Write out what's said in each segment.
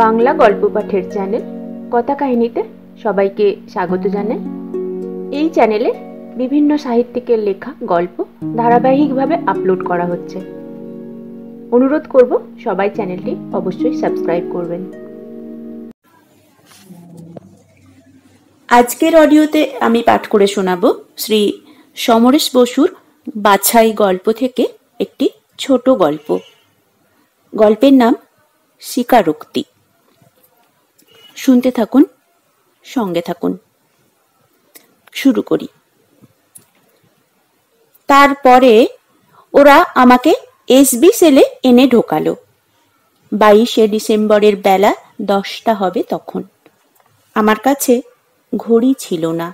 বাংলা গল্প পাঠের চ্যানেল কথা কাহিনীতে সবাইকে স্বাগত জানাই এই চ্যানেলে বিভিন্ন সাহিত্যিকের লেখা গল্প ধারাবাহিকভাবে আপলোড করা হচ্ছে অনুরোধ করব সবাই চ্যানেলটি অবশ্যই সাবস্ক্রাইব করবেন আজকের অডিওতে আমি পাঠ করে শোনাব শ্রী সমরেশ বসুর বাছাই গল্প থেকে একটি ছোট গল্প গল্পের নাম স্বীকারোক্তি শুনতে থাকুন সঙ্গে থাকুন শুরু করি তারপরে ওরা আমাকে এসবি সেলে এনে ঢোকালো বাইশে ডিসেম্বরের বেলা দশটা হবে তখন আমার কাছে ঘড়ি ছিল না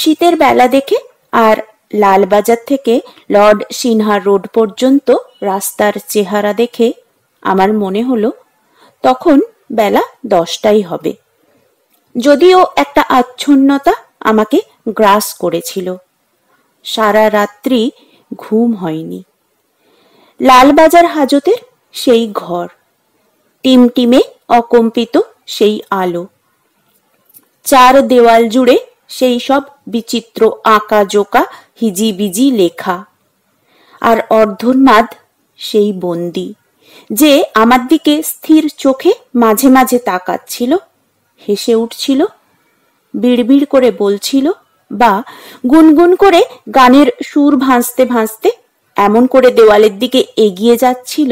শীতের বেলা দেখে আর লালবাজার থেকে লর্ড সিনহা রোড পর্যন্ত রাস্তার চেহারা দেখে আমার মনে হলো তখন বেলা দশটাই হবে যদিও একটা আচ্ছন্নতা আমাকে গ্রাস করেছিল সারা রাত্রি ঘুম হয়নি লালবাজার হাজতের সেই ঘর টিমটিমে অকম্পিত সেই আলো চার দেওয়াল জুড়ে সেই সব বিচিত্র আঁকা জোকা হিজিবিজি লেখা আর অর্ধন্মাদ সেই বন্দী যে আমার দিকে স্থির চোখে মাঝে মাঝে তাকাচ্ছিল হেসে উঠছিল বিড়বিড় করে বলছিল বা গুনগুন করে গানের সুর ভাঁজতে ভাঁজতে এমন করে দেওয়ালের দিকে এগিয়ে যাচ্ছিল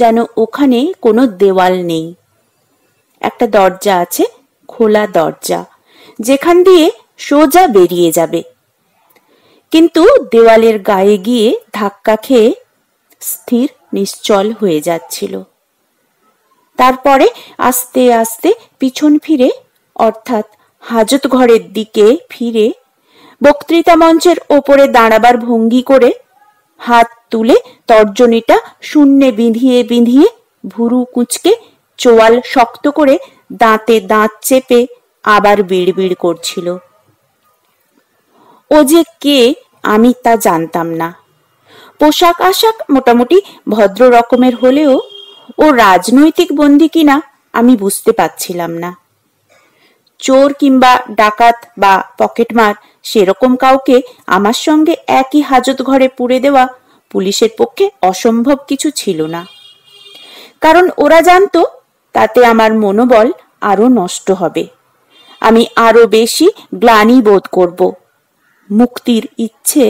যেন ওখানে কোনো দেওয়াল নেই একটা দরজা আছে খোলা দরজা যেখান দিয়ে সোজা বেরিয়ে যাবে কিন্তু দেওয়ালের গায়ে গিয়ে ধাক্কা খেয়ে স্থির নিশ্চল হয়ে যাচ্ছিল তারপরে আস্তে আস্তে পিছন ফিরে অর্থাৎ হাজত ঘরের দিকে ফিরে বক্তৃতা মঞ্চের ওপরে দাঁড়াবার ভঙ্গি করে হাত তুলে তর্জনীটা শূন্যে বিঁধিয়ে বিঁধিয়ে ভুরু কুঁচকে চোয়াল শক্ত করে দাঁতে দাঁত চেপে আবার বিড়বিড় করছিল ও যে কে আমি তা জানতাম না পোশাক আশাক মোটামুটি ভদ্র রকমের হলেও ও রাজনৈতিক বন্দী কিনা আমি বুঝতে পারছিলাম না চোর কিংবা ডাকাত বা পকেটমার সেরকম কাউকে আমার সঙ্গে একই হাজত ঘরে পুড়ে দেওয়া পুলিশের পক্ষে অসম্ভব কিছু ছিল না কারণ ওরা জানত তাতে আমার মনোবল আরও নষ্ট হবে আমি আরও বেশি গ্লানি বোধ করব মুক্তির ইচ্ছে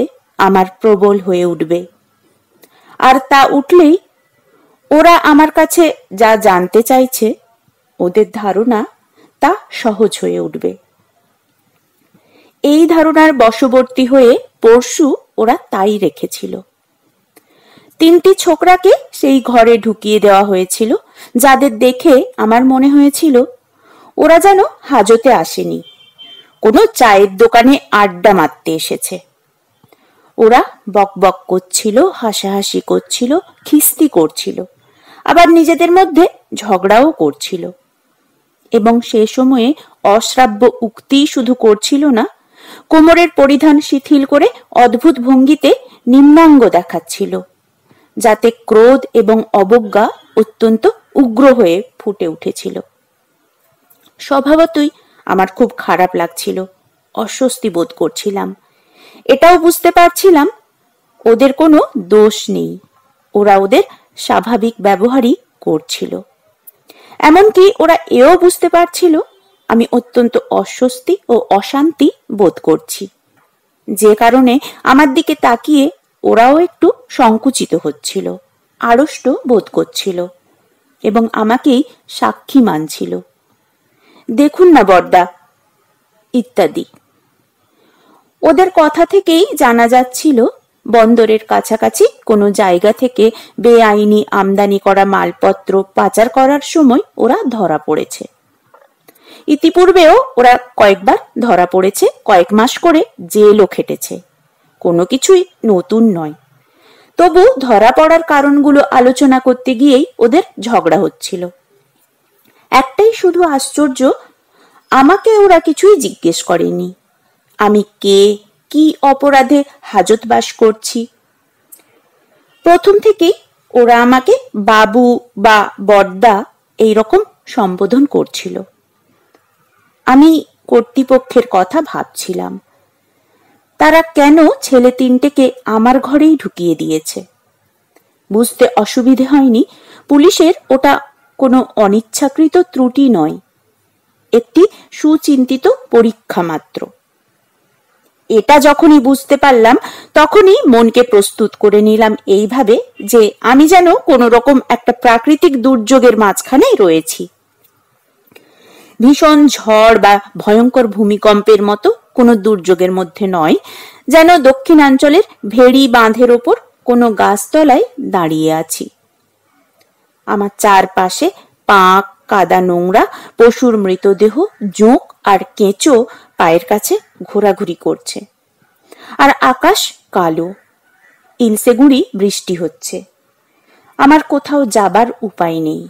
আমার প্রবল হয়ে উঠবে আর তা উঠলেই ওরা আমার কাছে যা জানতে চাইছে ওদের ধারণা তা সহজ হয়ে উঠবে এই ধারণার বশবর্তী হয়ে পরশু ওরা তাই রেখেছিল তিনটি ছোকরাকে সেই ঘরে ঢুকিয়ে দেওয়া হয়েছিল যাদের দেখে আমার মনে হয়েছিল ওরা যেন হাজতে আসেনি কোনো চায়ের দোকানে আড্ডা মারতে এসেছে ওরা বকবক করছিল হাসাহাসি করছিল খিস্তি করছিল আবার নিজেদের মধ্যে ঝগড়াও করছিল এবং সে সময়ে অশ্রাব্য উক্তি শুধু করছিল না কোমরের পরিধান শিথিল করে অদ্ভুত ভঙ্গিতে নিম্নাঙ্গ দেখাচ্ছিল যাতে ক্রোধ এবং অবজ্ঞা অত্যন্ত উগ্র হয়ে ফুটে উঠেছিল স্বভাবতই আমার খুব খারাপ লাগছিল অস্বস্তি বোধ করছিলাম এটাও বুঝতে পারছিলাম ওদের কোনো দোষ নেই ওরা ওদের স্বাভাবিক ব্যবহারই করছিল এমনকি ওরা এও বুঝতে পারছিল আমি অত্যন্ত অস্বস্তি ও অশান্তি বোধ করছি যে কারণে আমার দিকে তাকিয়ে ওরাও একটু সংকুচিত হচ্ছিল আড়ষ্ট বোধ করছিল এবং আমাকেই সাক্ষী মানছিল দেখুন না বর্দা ইত্যাদি ওদের কথা থেকেই জানা যাচ্ছিল বন্দরের কাছাকাছি কোনো জায়গা থেকে বেআইনি আমদানি করা মালপত্র পাচার করার সময় ওরা ধরা পড়েছে ইতিপূর্বেও ওরা কয়েকবার ধরা পড়েছে কয়েক মাস করে জেলও খেটেছে কোনো কিছুই নতুন নয় তবু ধরা পড়ার কারণগুলো আলোচনা করতে গিয়েই ওদের ঝগড়া হচ্ছিল একটাই শুধু আশ্চর্য আমাকে ওরা কিছুই জিজ্ঞেস করেনি আমি কে কি অপরাধে হাজত বাস করছি প্রথম থেকেই ওরা আমাকে বাবু বা বর্দা এই রকম সম্বোধন করছিল আমি কর্তৃপক্ষের কথা ভাবছিলাম তারা কেন ছেলে তিনটেকে আমার ঘরেই ঢুকিয়ে দিয়েছে বুঝতে অসুবিধে হয়নি পুলিশের ওটা কোনো অনিচ্ছাকৃত ত্রুটি নয় একটি সুচিন্তিত পরীক্ষা মাত্র এটা যখনই বুঝতে পারলাম তখনই মনকে প্রস্তুত করে নিলাম এইভাবে যে আমি যেন কোনো রকম একটা প্রাকৃতিক দুর্যোগের মাঝখানেই রয়েছি ভীষণ ঝড় বা ভয়ঙ্কর ভূমিকম্পের মতো কোনো দুর্যোগের মধ্যে নয় যেন দক্ষিণাঞ্চলের ভেড়ি বাঁধের ওপর কোনো গাছতলায় দাঁড়িয়ে আছি আমার চারপাশে পাক কাদা নোংরা পশুর মৃতদেহ জোঁক আর কেঁচো পায়ের কাছে ঘোরাঘুরি করছে আর আকাশ কালো ইলসেগুড়ি বৃষ্টি হচ্ছে আমার কোথাও যাবার উপায় নেই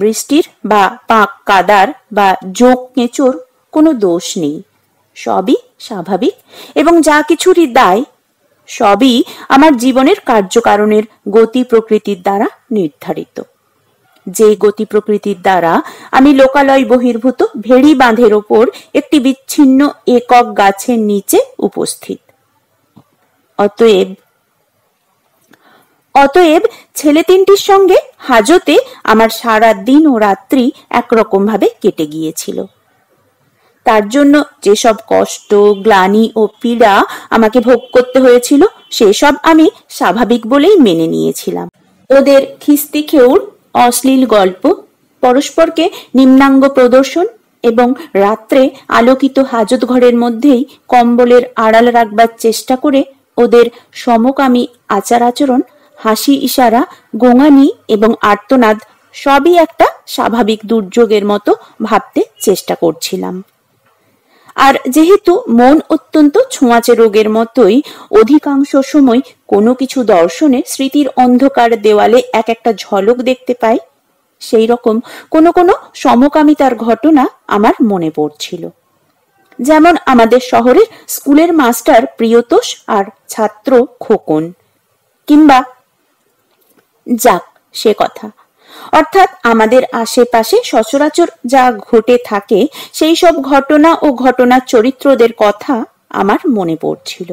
বৃষ্টির বা পাক কাদার বা জোক কেঁচোর কোনো দোষ নেই সবই স্বাভাবিক এবং যা কিছুরই দায় সবই আমার জীবনের কার্যকারণের গতি প্রকৃতির দ্বারা নির্ধারিত যে গতি প্রকৃতির দ্বারা আমি লোকালয় বহির্ভূত ভেড়ি বাঁধের ওপর একটি বিচ্ছিন্ন একক গাছের নিচে উপস্থিত অতএব অতএব ছেলে তিনটির সঙ্গে হাজতে আমার সারা দিন ও রাত্রি একরকম ভাবে কেটে গিয়েছিল তার জন্য যেসব কষ্ট গ্লানি ও পীড়া আমাকে ভোগ করতে হয়েছিল সেসব আমি স্বাভাবিক বলেই মেনে নিয়েছিলাম ওদের খিস্তি খেউর অশ্লীল গল্প পরস্পরকে নিম্নাঙ্গ প্রদর্শন এবং রাত্রে আলোকিত হাজত ঘরের মধ্যেই কম্বলের আড়াল রাখবার চেষ্টা করে ওদের সমকামী আচার আচরণ হাসি ইশারা গোঙানি এবং আর্তনাদ সবই একটা স্বাভাবিক দুর্যোগের মতো ভাবতে চেষ্টা করছিলাম আর যেহেতু মন অত্যন্ত ছোঁয়াচে রোগের মতোই অধিকাংশ সময় কোনো কিছু দর্শনে স্মৃতির অন্ধকার দেওয়ালে এক একটা ঝলক দেখতে পাই সেই রকম কোনো কোনো সমকামিতার ঘটনা আমার মনে পড়ছিল যেমন আমাদের শহরের স্কুলের মাস্টার প্রিয়তোষ আর ছাত্র খোকন কিংবা যাক সে কথা অর্থাৎ আমাদের আশেপাশে সচরাচর যা ঘটে থাকে সেই সব ঘটনা ও ঘটনার চরিত্রদের কথা আমার মনে পড়ছিল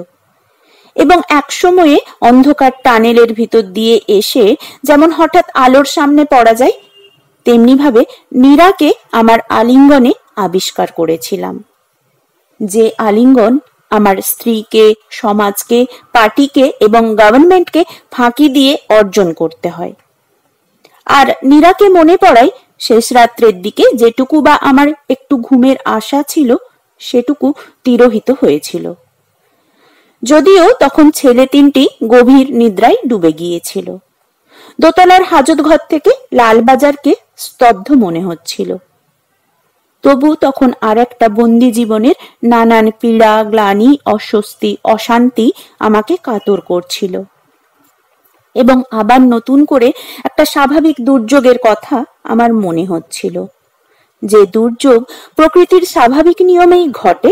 এবং একসময়ে অন্ধকার টানেলের ভিতর দিয়ে এসে যেমন হঠাৎ আলোর সামনে পড়া যায় ভাবে নীরাকে আমার আলিঙ্গনে আবিষ্কার করেছিলাম যে আলিঙ্গন আমার স্ত্রীকে সমাজকে পার্টিকে এবং গভর্নমেন্টকে ফাঁকি দিয়ে অর্জন করতে হয় আর নীরাকে মনে পড়ায় শেষ রাত্রের দিকে যেটুকু বা আমার একটু ঘুমের আশা ছিল সেটুকু তিরোহিত হয়েছিল যদিও তখন ছেলে তিনটি গভীর নিদ্রায় ডুবে গিয়েছিল দোতলার হাজত ঘর থেকে লালবাজারকে স্তব্ধ মনে হচ্ছিল তবু তখন আর একটা বন্দি জীবনের নানান পীড়া গ্লানি অস্বস্তি অশান্তি আমাকে কাতর করছিল এবং আবার নতুন করে একটা স্বাভাবিক দুর্যোগের কথা আমার মনে হচ্ছিল যে দুর্যোগ প্রকৃতির স্বাভাবিক নিয়মেই ঘটে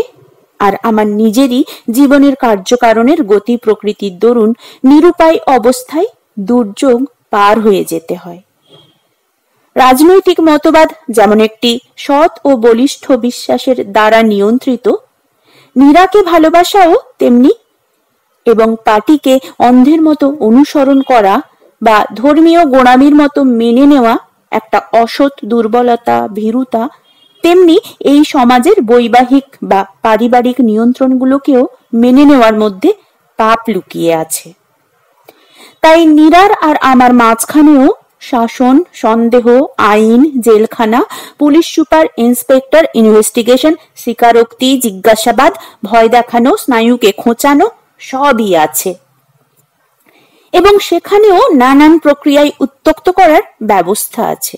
আর আমার নিজেরই জীবনের কার্যকারণের গতি প্রকৃতির দরুন নিরুপায় অবস্থায় দুর্যোগ পার হয়ে যেতে হয় রাজনৈতিক মতবাদ যেমন একটি সৎ ও বলিষ্ঠ বিশ্বাসের দ্বারা নিয়ন্ত্রিত মীরাকে ভালোবাসাও তেমনি এবং পার্টিকে অন্ধের মতো অনুসরণ করা বা ধর্মীয় গোড়ামির মতো মেনে নেওয়া একটা অসৎ দুর্বলতা ভীরুতা তেমনি এই সমাজের বৈবাহিক বা পারিবারিক নিয়ন্ত্রণগুলোকেও মেনে নেওয়ার মধ্যে পাপ লুকিয়ে আছে তাই নিরার আর আমার মাঝখানেও শাসন সন্দেহ আইন জেলখানা পুলিশ সুপার ইন্সপেক্টর ইনভেস্টিগেশন স্বীকারোক্তি জিজ্ঞাসাবাদ ভয় দেখানো স্নায়ুকে খোঁচানো সবই আছে এবং সেখানেও নানান প্রক্রিয়ায় উত্তক্ত করার ব্যবস্থা আছে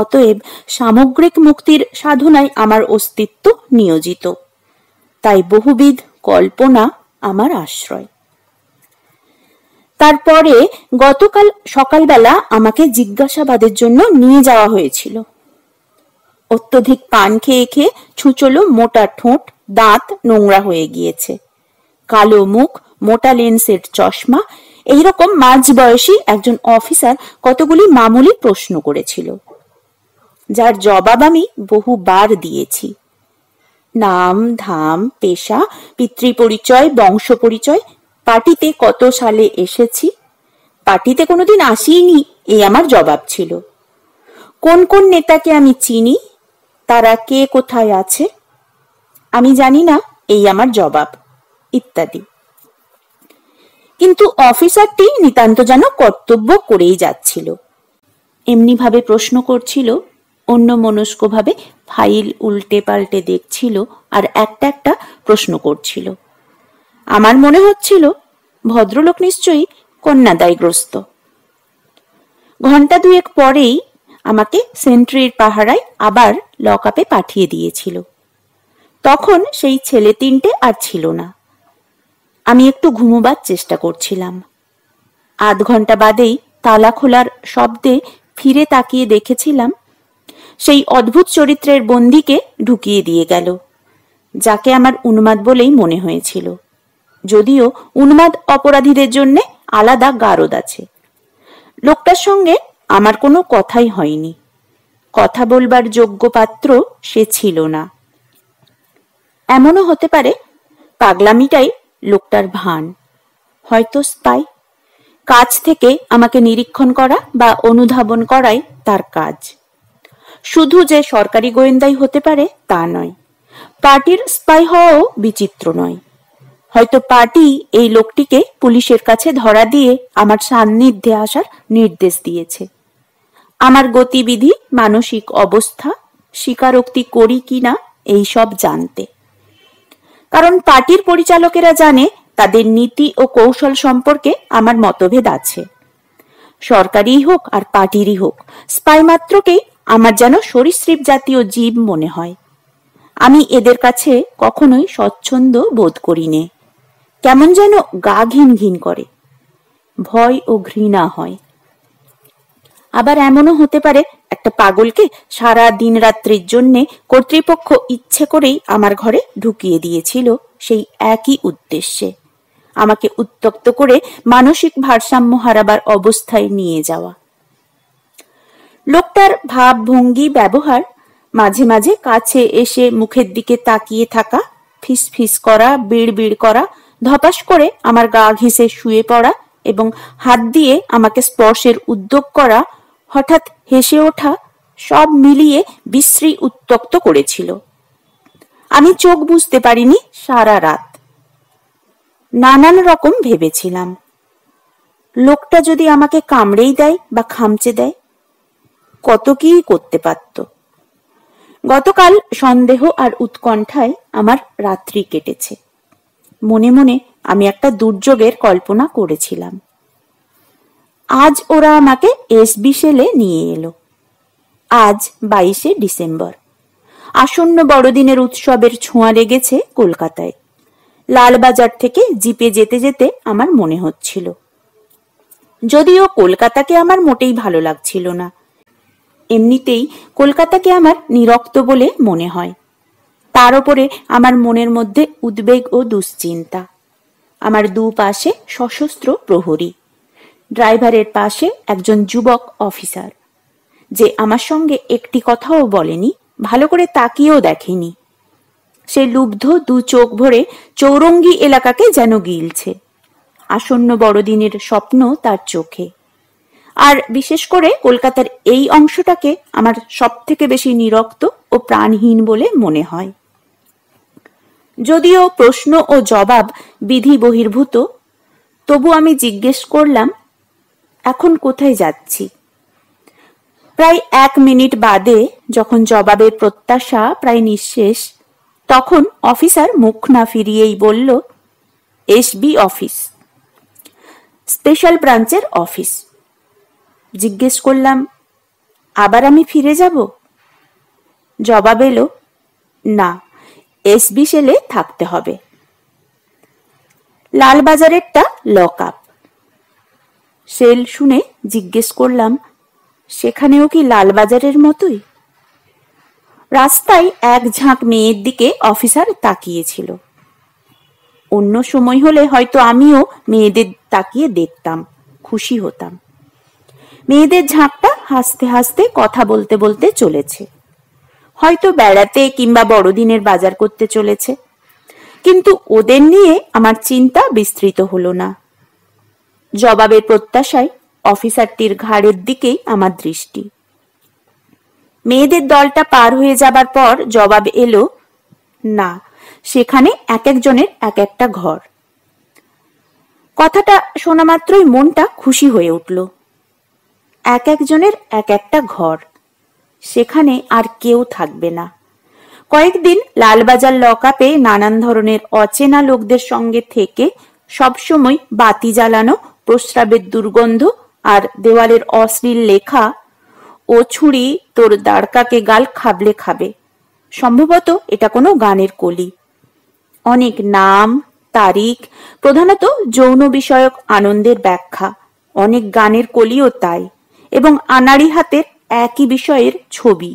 অতএব সামগ্রিক মুক্তির সাধনায় আমার অস্তিত্ব নিয়োজিত তাই বহুবিধ কল্পনা আমার আশ্রয় তারপরে গতকাল সকালবেলা আমাকে জিজ্ঞাসাবাদের জন্য নিয়ে যাওয়া হয়েছিল অত্যধিক পান খেয়ে খেয়ে ছুঁচলো মোটা ঠোঁট দাঁত নোংরা হয়ে গিয়েছে কালো মুখ মোটা লেন্সের চশমা এইরকম মাঝ বয়সী একজন অফিসার কতগুলি মামুলি প্রশ্ন করেছিল যার জবাব আমি বহুবার দিয়েছি নাম ধাম পেশা পিতৃ পরিচয় বংশ পরিচয় পার্টিতে কত সালে এসেছি পার্টিতে কোনোদিন আসিনি এই আমার জবাব ছিল কোন কোন নেতাকে আমি চিনি তারা কে কোথায় আছে আমি জানি না এই আমার জবাব ইত্যাদি কিন্তু অফিসারটি নিতান্ত যেন কর্তব্য করেই যাচ্ছিল এমনিভাবে প্রশ্ন করছিল অন্য মনস্কভাবে ফাইল উল্টে পাল্টে দেখছিল আর একটা একটা প্রশ্ন করছিল আমার মনে হচ্ছিল ভদ্রলোক নিশ্চয়ই কন্যাদায়গ্রস্ত ঘন্টা দুয়েক পরেই আমাকে সেন্ট্রির পাহারায় আবার লকআপে পাঠিয়ে দিয়েছিল তখন সেই ছেলে তিনটে আর ছিল না আমি একটু ঘুমোবার চেষ্টা করছিলাম আধ ঘন্টা বাদেই তালা খোলার শব্দে ফিরে তাকিয়ে দেখেছিলাম সেই অদ্ভুত চরিত্রের বন্দিকে ঢুকিয়ে দিয়ে গেল যাকে আমার উন্মাদ বলেই মনে হয়েছিল যদিও উন্মাদ অপরাধীদের জন্যে আলাদা গারদ আছে লোকটার সঙ্গে আমার কোনো কথাই হয়নি কথা বলবার যোগ্য পাত্র সে ছিল না এমনও হতে পারে পাগলামিটাই লোকটার ভান হয়তো স্পাই কাজ থেকে আমাকে নিরীক্ষণ করা বা অনুধাবন করাই তার কাজ শুধু যে সরকারি গোয়েন্দাই হতে পারে তা নয় পার্টির স্পাই হওয়াও বিচিত্র নয় হয়তো পার্টি এই লোকটিকে পুলিশের কাছে ধরা দিয়ে আমার সান্নিধ্যে আসার নির্দেশ দিয়েছে আমার গতিবিধি মানসিক অবস্থা স্বীকারোক্তি করি কিনা এইসব জানতে কারণ পার্টির পরিচালকেরা জানে তাদের নীতি ও কৌশল সম্পর্কে আমার মতভেদ আছে সরকারই হোক আর পার্টিরই হোক স্পাই মাত্রকেই আমার যেন সরীসৃপ জাতীয় জীব মনে হয় আমি এদের কাছে কখনোই স্বচ্ছন্দ বোধ করি নে কেমন যেন গা ঘিন ঘিন করে ভয় ও ঘৃণা হয় আবার এমনও হতে পারে একটা পাগলকে সারা দিন রাত্রির জন্য কর্তৃপক্ষ ইচ্ছে করেই আমার ঘরে ঢুকিয়ে দিয়েছিল সেই একই উদ্দেশ্যে আমাকে উত্তক্ত করে মানসিক ভারসাম্য হারাবার অবস্থায় নিয়ে যাওয়া লোকটার ভাবভঙ্গি ব্যবহার মাঝে মাঝে কাছে এসে মুখের দিকে তাকিয়ে থাকা ফিস ফিস করা বিড় বিড় করা ধপাস করে আমার গা ঘেঁষে শুয়ে পড়া এবং হাত দিয়ে আমাকে স্পর্শের উদ্যোগ করা হঠাৎ হেসে ওঠা সব মিলিয়ে বিশ্রী উত্তক্ত করেছিল আমি চোখ বুঝতে পারিনি সারা রাত নানান রকম ভেবেছিলাম লোকটা যদি আমাকে কামড়েই দেয় বা খামচে দেয় কত কি করতে পারত গতকাল সন্দেহ আর উৎকণ্ঠায় আমার রাত্রি কেটেছে মনে মনে আমি একটা দুর্যোগের কল্পনা করেছিলাম আজ ওরা আমাকে এস বিশেলে নিয়ে এলো আজ বাইশে ডিসেম্বর আসন্ন বড়দিনের উৎসবের ছোঁয়া লেগেছে কলকাতায় লালবাজার থেকে জিপে যেতে যেতে আমার মনে হচ্ছিল যদিও কলকাতাকে আমার মোটেই ভালো লাগছিল না এমনিতেই কলকাতাকে আমার নিরক্ত বলে মনে হয় তার ওপরে আমার মনের মধ্যে উদ্বেগ ও দুশ্চিন্তা আমার দুপাশে সশস্ত্র প্রহরী ড্রাইভারের পাশে একজন যুবক অফিসার যে আমার সঙ্গে একটি কথাও বলেনি ভালো করে তাকিয়েও দেখেনি সে লুব্ধ দু চোখ ভরে চৌরঙ্গি এলাকাকে যেন গিলছে আসন্ন বড়দিনের স্বপ্ন তার চোখে আর বিশেষ করে কলকাতার এই অংশটাকে আমার সব থেকে বেশি নিরক্ত ও প্রাণহীন বলে মনে হয় যদিও প্রশ্ন ও জবাব বিধি বহির্ভূত তবু আমি জিজ্ঞেস করলাম এখন কোথায় যাচ্ছি প্রায় এক মিনিট বাদে যখন জবাবের প্রত্যাশা প্রায় নিঃশেষ তখন অফিসার মুখ না ফিরিয়েই বলল এসবি অফিস স্পেশাল ব্রাঞ্চের অফিস জিজ্ঞেস করলাম আবার আমি ফিরে যাব জবাব এলো না এসবি সেলে থাকতে হবে লালবাজারেরটা লক আপ সেল শুনে জিজ্ঞেস করলাম সেখানেও কি লালবাজারের মতোই রাস্তায় এক ঝাঁক মেয়ের দিকে অফিসার তাকিয়েছিল অন্য সময় হলে হয়তো আমিও মেয়েদের তাকিয়ে দেখতাম খুশি হতাম মেয়েদের ঝাঁকটা হাসতে হাসতে কথা বলতে বলতে চলেছে হয়তো বেড়াতে কিংবা বড়দিনের বাজার করতে চলেছে কিন্তু ওদের নিয়ে আমার চিন্তা বিস্তৃত হলো না জবাবের প্রত্যাশায় অফিসারটির ঘাড়ের দিকেই আমার দৃষ্টি মেয়েদের দলটা পার হয়ে যাবার পর জবাব এলো না সেখানে এক একজনের এক একটা ঘর কথাটা শোনা মাত্রই মনটা খুশি হয়ে উঠল এক একজনের এক একটা ঘর সেখানে আর কেউ থাকবে না কয়েকদিন লালবাজার আপে নানান ধরনের অচেনা লোকদের সঙ্গে থেকে সবসময় বাতি জ্বালানো প্রস্রাবের দুর্গন্ধ আর দেওয়ালের অশ্লীল লেখা ও ছুরি তোর দ্বারকাকে গাল খাবলে খাবে সম্ভবত এটা কোনো গানের কলি অনেক নাম তারিখ প্রধানত যৌন বিষয়ক আনন্দের ব্যাখ্যা অনেক গানের কলিও তাই এবং আনাড়ি হাতের একই বিষয়ের ছবি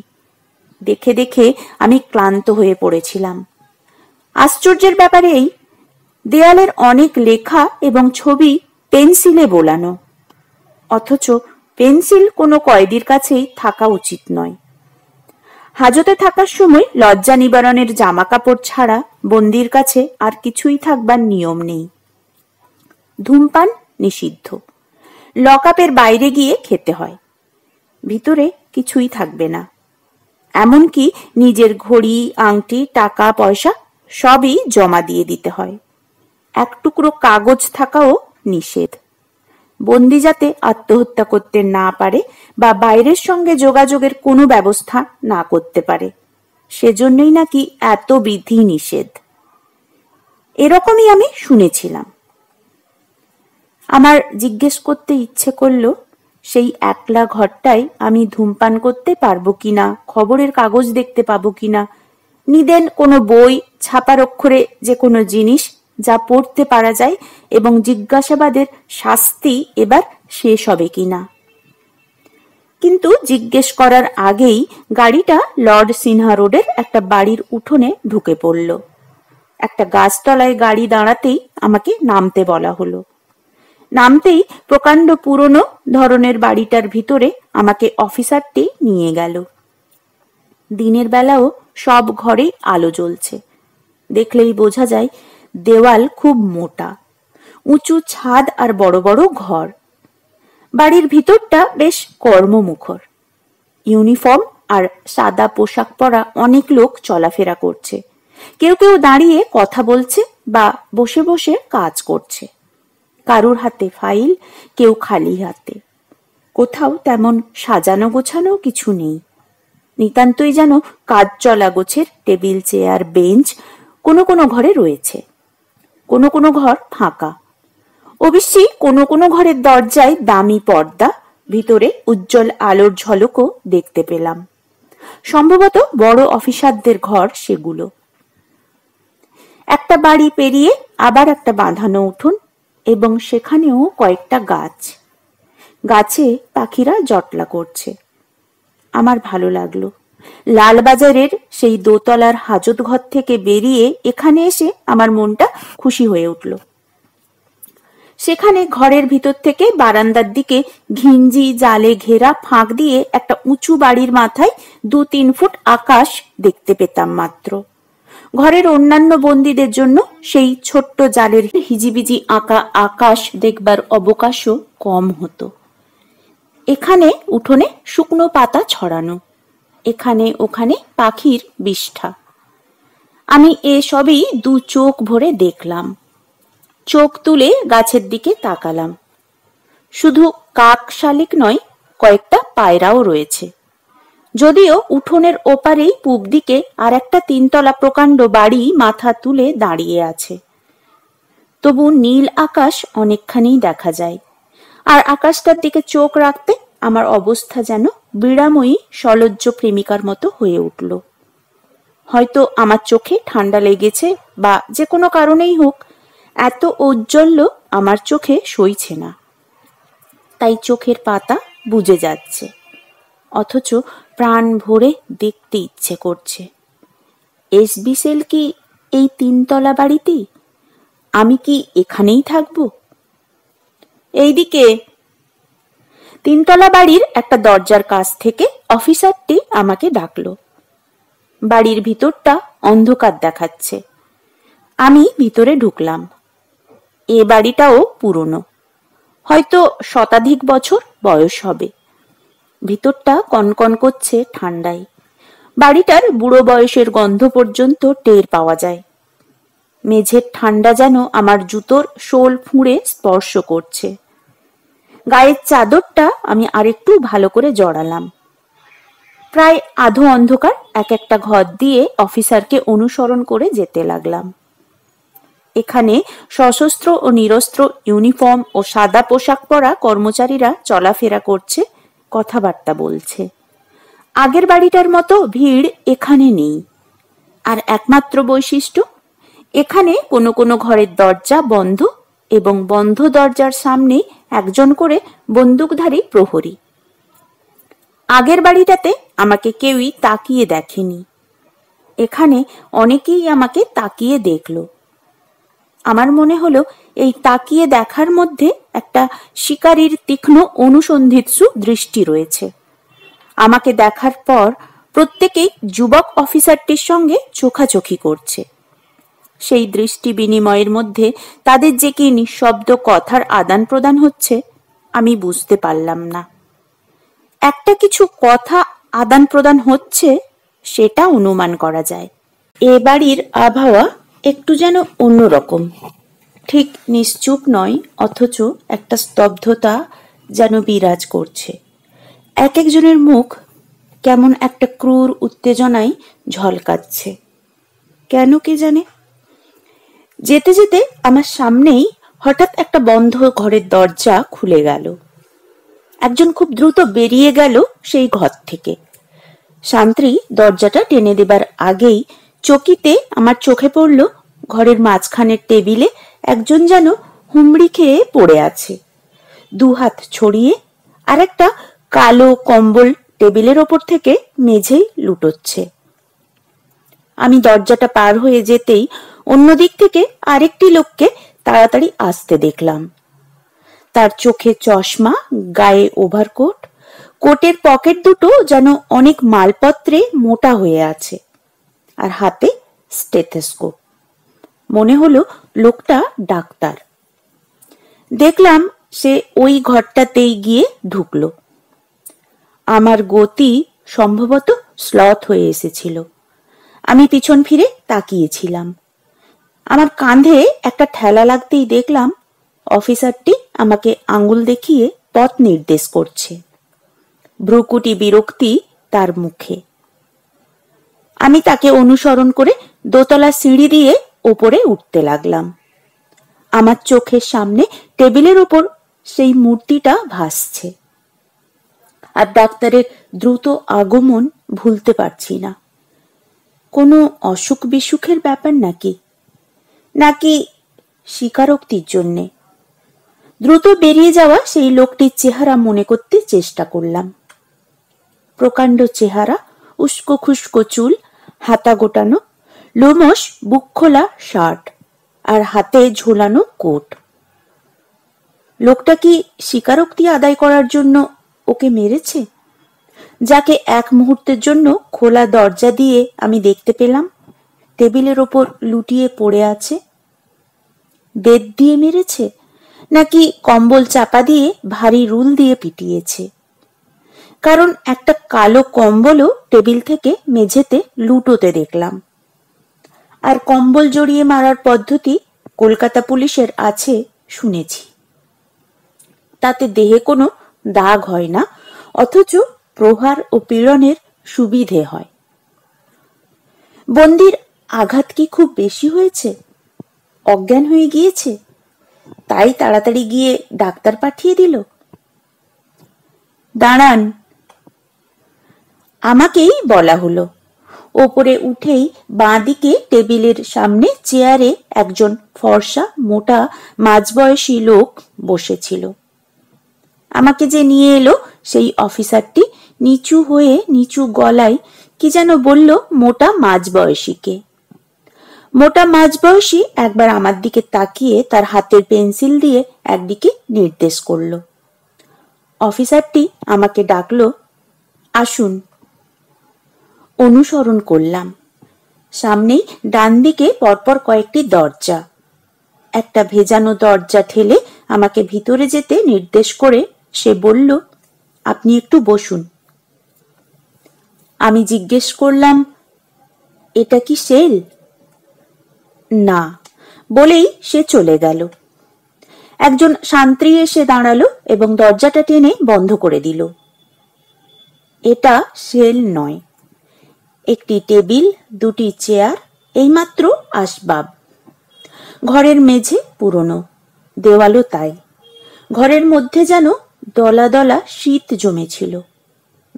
দেখে দেখে আমি ক্লান্ত হয়ে পড়েছিলাম আশ্চর্যের ব্যাপারে এই দেয়ালের অনেক লেখা এবং ছবি পেন্সিলে বোলানো অথচ পেন্সিল কোনো কয়েদির কাছেই থাকা উচিত নয় হাজতে থাকার সময় লজ্জা নিবারণের জামা কাপড় ছাড়া বন্দির কাছে আর কিছুই থাকবার নিয়ম নেই ধূমপান নিষিদ্ধ লকআপের বাইরে গিয়ে খেতে হয় ভিতরে কিছুই থাকবে না এমনকি নিজের ঘড়ি আংটি টাকা পয়সা সবই জমা দিয়ে দিতে হয় এক টুকরো কাগজ থাকাও নিষেধ বন্দি যাতে আত্মহত্যা করতে না পারে বা বাইরের সঙ্গে যোগাযোগের কোনো ব্যবস্থা না করতে পারে সেজন্যই নাকি এত বিধি নিষেধ এরকমই আমি শুনেছিলাম আমার জিজ্ঞেস করতে ইচ্ছে করলো সেই একলা ঘরটায় আমি ধূমপান করতে পারবো কিনা খবরের কাগজ দেখতে পাবো কিনা নিদেন কোনো বই ছাপার অক্ষরে যে কোনো জিনিস যা পড়তে পারা যায় এবং জিজ্ঞাসাবাদের শাস্তি এবার শেষ হবে কিনা কিন্তু জিজ্ঞেস করার আগেই গাড়িটা লর্ড সিনহা রোডের একটা বাড়ির উঠোনে ঢুকে পড়ল একটা গাছতলায় গাড়ি দাঁড়াতেই আমাকে নামতে বলা হলো নামতেই প্রকাণ্ড পুরনো ধরনের বাড়িটার ভিতরে আমাকে অফিসারটি নিয়ে গেল দিনের বেলাও সব ঘরে আলো জ্বলছে দেখলেই বোঝা যায় দেওয়াল খুব মোটা উঁচু ছাদ আর বড় বড় ঘর বাড়ির ভিতরটা বেশ কর্মমুখর ইউনিফর্ম আর সাদা পোশাক পরা অনেক লোক চলাফেরা করছে কেউ কেউ দাঁড়িয়ে কথা বলছে বা বসে বসে কাজ করছে কারুর হাতে ফাইল কেউ খালি হাতে কোথাও তেমন সাজানো গোছানো কিছু নেই নিতান্তই যেন কাজ চলা গোছের টেবিল চেয়ার বেঞ্চ কোনো কোনো ঘরে রয়েছে কোনো কোনো ঘর ফাঁকা অবশ্যই কোনো কোনো ঘরের দরজায় দামি পর্দা ভিতরে উজ্জ্বল আলোর ঝলকও দেখতে পেলাম সম্ভবত বড় অফিসারদের ঘর সেগুলো একটা বাড়ি পেরিয়ে আবার একটা বাঁধানো উঠুন এবং সেখানেও কয়েকটা গাছ গাছে পাখিরা জটলা করছে আমার ভালো লাগলো লালবাজারের সেই দোতলার হাজত ঘর থেকে বেরিয়ে এখানে এসে আমার মনটা খুশি হয়ে উঠল সেখানে ঘরের ভিতর থেকে বারান্দার দিকে ঘিঞ্জি জালে ঘেরা ফাঁক দিয়ে একটা উঁচু বাড়ির মাথায় দু তিন ফুট আকাশ দেখতে পেতাম মাত্র ঘরের অন্যান্য বন্দীদের জন্য সেই ছোট্ট জালের হিজিবিজি আঁকা আকাশ দেখবার অবকাশও কম হতো এখানে উঠোনে শুকনো পাতা ছড়ানো এখানে ওখানে পাখির বিষ্ঠা আমি এ সবই দু চোখ ভরে দেখলাম চোখ তুলে গাছের দিকে তাকালাম শুধু কাক শালিক নয় কয়েকটা পায়রাও রয়েছে যদিও উঠোনের ওপারেই পূব দিকে আর একটা তিনতলা প্রকাণ্ড বাড়ি মাথা তুলে দাঁড়িয়ে আছে তবু নীল আকাশ অনেকখানি দেখা যায় আর আকাশটার দিকে চোখ রাখতে আমার অবস্থা যেন বিড়াময়ী সলজ্জ প্রেমিকার মতো হয়ে উঠল হয়তো আমার চোখে ঠান্ডা লেগেছে বা যে কোনো কারণেই হোক এত ঔজ্জ্বল্য আমার চোখে সইছে না তাই চোখের পাতা বুঝে যাচ্ছে অথচ প্রাণ ভরে দেখতে ইচ্ছে করছে এস বিশেল কি এই তিনতলা বাড়িতেই আমি কি এখানেই থাকব এইদিকে তিনতলা বাড়ির একটা দরজার কাছ থেকে অফিসারটি আমাকে ডাকল বাড়ির ভিতরটা অন্ধকার দেখাচ্ছে আমি ভিতরে ঢুকলাম এ বাড়িটাও পুরনো হয়তো শতাধিক বছর বয়স হবে ভিতরটা কনকন করছে ঠান্ডায় বাড়িটার বুড়ো বয়সের গন্ধ পর্যন্ত টের পাওয়া যায় মেঝের ঠান্ডা যেন আমার জুতোর শোল ফুঁড়ে স্পর্শ করছে গায়ের চাদরটা আমি আরেকটু ভালো করে জড়ালাম প্রায় আধো অন্ধকার এক একটা ঘর দিয়ে অফিসারকে অনুসরণ করে যেতে লাগলাম এখানে সশস্ত্র ও নিরস্ত্র ইউনিফর্ম ও সাদা পোশাক পরা কর্মচারীরা চলাফেরা করছে কথাবার্তা বলছে আগের বাড়িটার মতো ভিড় এখানে নেই আর একমাত্র বৈশিষ্ট্য এখানে কোনো কোনো ঘরের দরজা বন্ধ এবং বন্ধ দরজার সামনে একজন করে বন্দুকধারী প্রহরী আগের বাড়িটাতে আমাকে কেউই তাকিয়ে দেখেনি এখানে অনেকেই আমাকে তাকিয়ে দেখল আমার মনে হলো এই তাকিয়ে দেখার মধ্যে একটা শিকারীর তীক্ষ্ণ অনুসন্ধিৎসু দৃষ্টি রয়েছে আমাকে দেখার পর প্রত্যেকেই যুবক অফিসারটির সঙ্গে চোখাচোখি করছে সেই দৃষ্টি বিনিময়ের মধ্যে তাদের যে কি নিঃশব্দ কথার আদান প্রদান হচ্ছে আমি বুঝতে পারলাম না একটা কিছু কথা আদান প্রদান হচ্ছে সেটা অনুমান করা যায় এ বাড়ির আবহাওয়া একটু যেন অন্যরকম ঠিক নিশ্চুপ নয় অথচ একটা স্তব্ধতা যেন বিরাজ করছে এক একজনের মুখ কেমন একটা ক্রুর উত্তেজনায় ঝলকাচ্ছে কেন কে জানে যেতে যেতে আমার সামনেই হঠাৎ একটা বন্ধ ঘরের দরজা খুলে গেল একজন খুব দ্রুত বেরিয়ে গেল সেই ঘর থেকে শান্ত্রী দরজাটা টেনে দেবার আগেই চকিতে আমার চোখে পড়ল ঘরের মাঝখানের টেবিলে একজন যেন হুমড়ি খেয়ে পড়ে আছে দু হাত ছড়িয়ে আর একটা কালো কম্বল টেবিলের ওপর থেকে মেঝেই লুটোচ্ছে আমি দরজাটা পার হয়ে যেতেই অন্যদিক থেকে আরেকটি লোককে তাড়াতাড়ি আসতে দেখলাম তার চোখে চশমা গায়ে ওভারকোট কোটের পকেট দুটো যেন অনেক মালপত্রে মোটা হয়ে আছে আর হাতে স্টেথেস্কোপ মনে হলো লোকটা ডাক্তার দেখলাম সে ওই ঘরটাতেই গিয়ে ঢুকলো আমার গতি সম্ভবত স্লথ হয়ে এসেছিল আমি পিছন ফিরে তাকিয়েছিলাম আমার কাঁধে একটা ঠেলা লাগতেই দেখলাম অফিসারটি আমাকে আঙুল দেখিয়ে পথ নির্দেশ করছে ভ্রুকুটি বিরক্তি তার মুখে আমি তাকে অনুসরণ করে দোতলা সিঁড়ি দিয়ে ওপরে উঠতে লাগলাম আমার চোখের সামনে টেবিলের ওপর সেই মূর্তিটা ভাসছে আর ডাক্তারের দ্রুত আগমন ভুলতে পারছি না কোনো অসুখ বিসুখের ব্যাপার নাকি নাকি স্বীকারোক্তির জন্যে দ্রুত বেরিয়ে যাওয়া সেই লোকটির চেহারা মনে করতে চেষ্টা করলাম প্রকাণ্ড চেহারা উস্কো খুস্কো চুল হাতা গোটানো লোমস বুক খোলা শার্ট আর হাতে ঝোলানো কোট লোকটা কি স্বীকারোক্তি আদায় করার জন্য ওকে মেরেছে যাকে এক মুহূর্তের জন্য খোলা দরজা দিয়ে আমি দেখতে পেলাম টেবিলের ওপর লুটিয়ে পড়ে আছে বেদ দিয়ে মেরেছে নাকি কম্বল চাপা দিয়ে ভারী রুল দিয়ে পিটিয়েছে কারণ একটা কালো কম্বলও টেবিল থেকে মেঝেতে লুটোতে দেখলাম আর কম্বল জড়িয়ে মারার পদ্ধতি কলকাতা পুলিশের আছে শুনেছি তাতে দেহে কোনো দাগ হয় না অথচ প্রহার ও পীড়নের সুবিধে হয় বন্দির আঘাত কি খুব বেশি হয়েছে অজ্ঞান হয়ে গিয়েছে তাই তাড়াতাড়ি গিয়ে ডাক্তার পাঠিয়ে দিল দাঁড়ান আমাকেই বলা হলো ওপরে উঠেই বাঁ দিকে টেবিলের সামনে চেয়ারে একজন ফর্সা মোটা মাঝবয়সী লোক বসেছিল আমাকে যে নিয়ে এলো সেই অফিসারটি নিচু হয়ে নিচু গলায় কি যেন বলল মোটা মাঝবয়সীকে মোটা মাঝ বয়সী একবার আমার দিকে তাকিয়ে তার হাতের পেন্সিল দিয়ে একদিকে নির্দেশ করল অফিসারটি আমাকে ডাকল আসুন অনুসরণ করলাম সামনেই ডান দিকে পরপর কয়েকটি দরজা একটা ভেজানো দরজা ঠেলে আমাকে ভিতরে যেতে নির্দেশ করে সে বলল আপনি একটু বসুন আমি জিজ্ঞেস করলাম এটা কি সেল না বলেই সে চলে গেল একজন শান্তি এসে দাঁড়ালো এবং দরজাটা টেনে বন্ধ করে দিল এটা সেল নয় একটি টেবিল দুটি চেয়ার এইমাত্র আসবাব ঘরের মেঝে পুরনো দেওয়ালও তাই ঘরের মধ্যে যেন দলা দলা শীত জমেছিল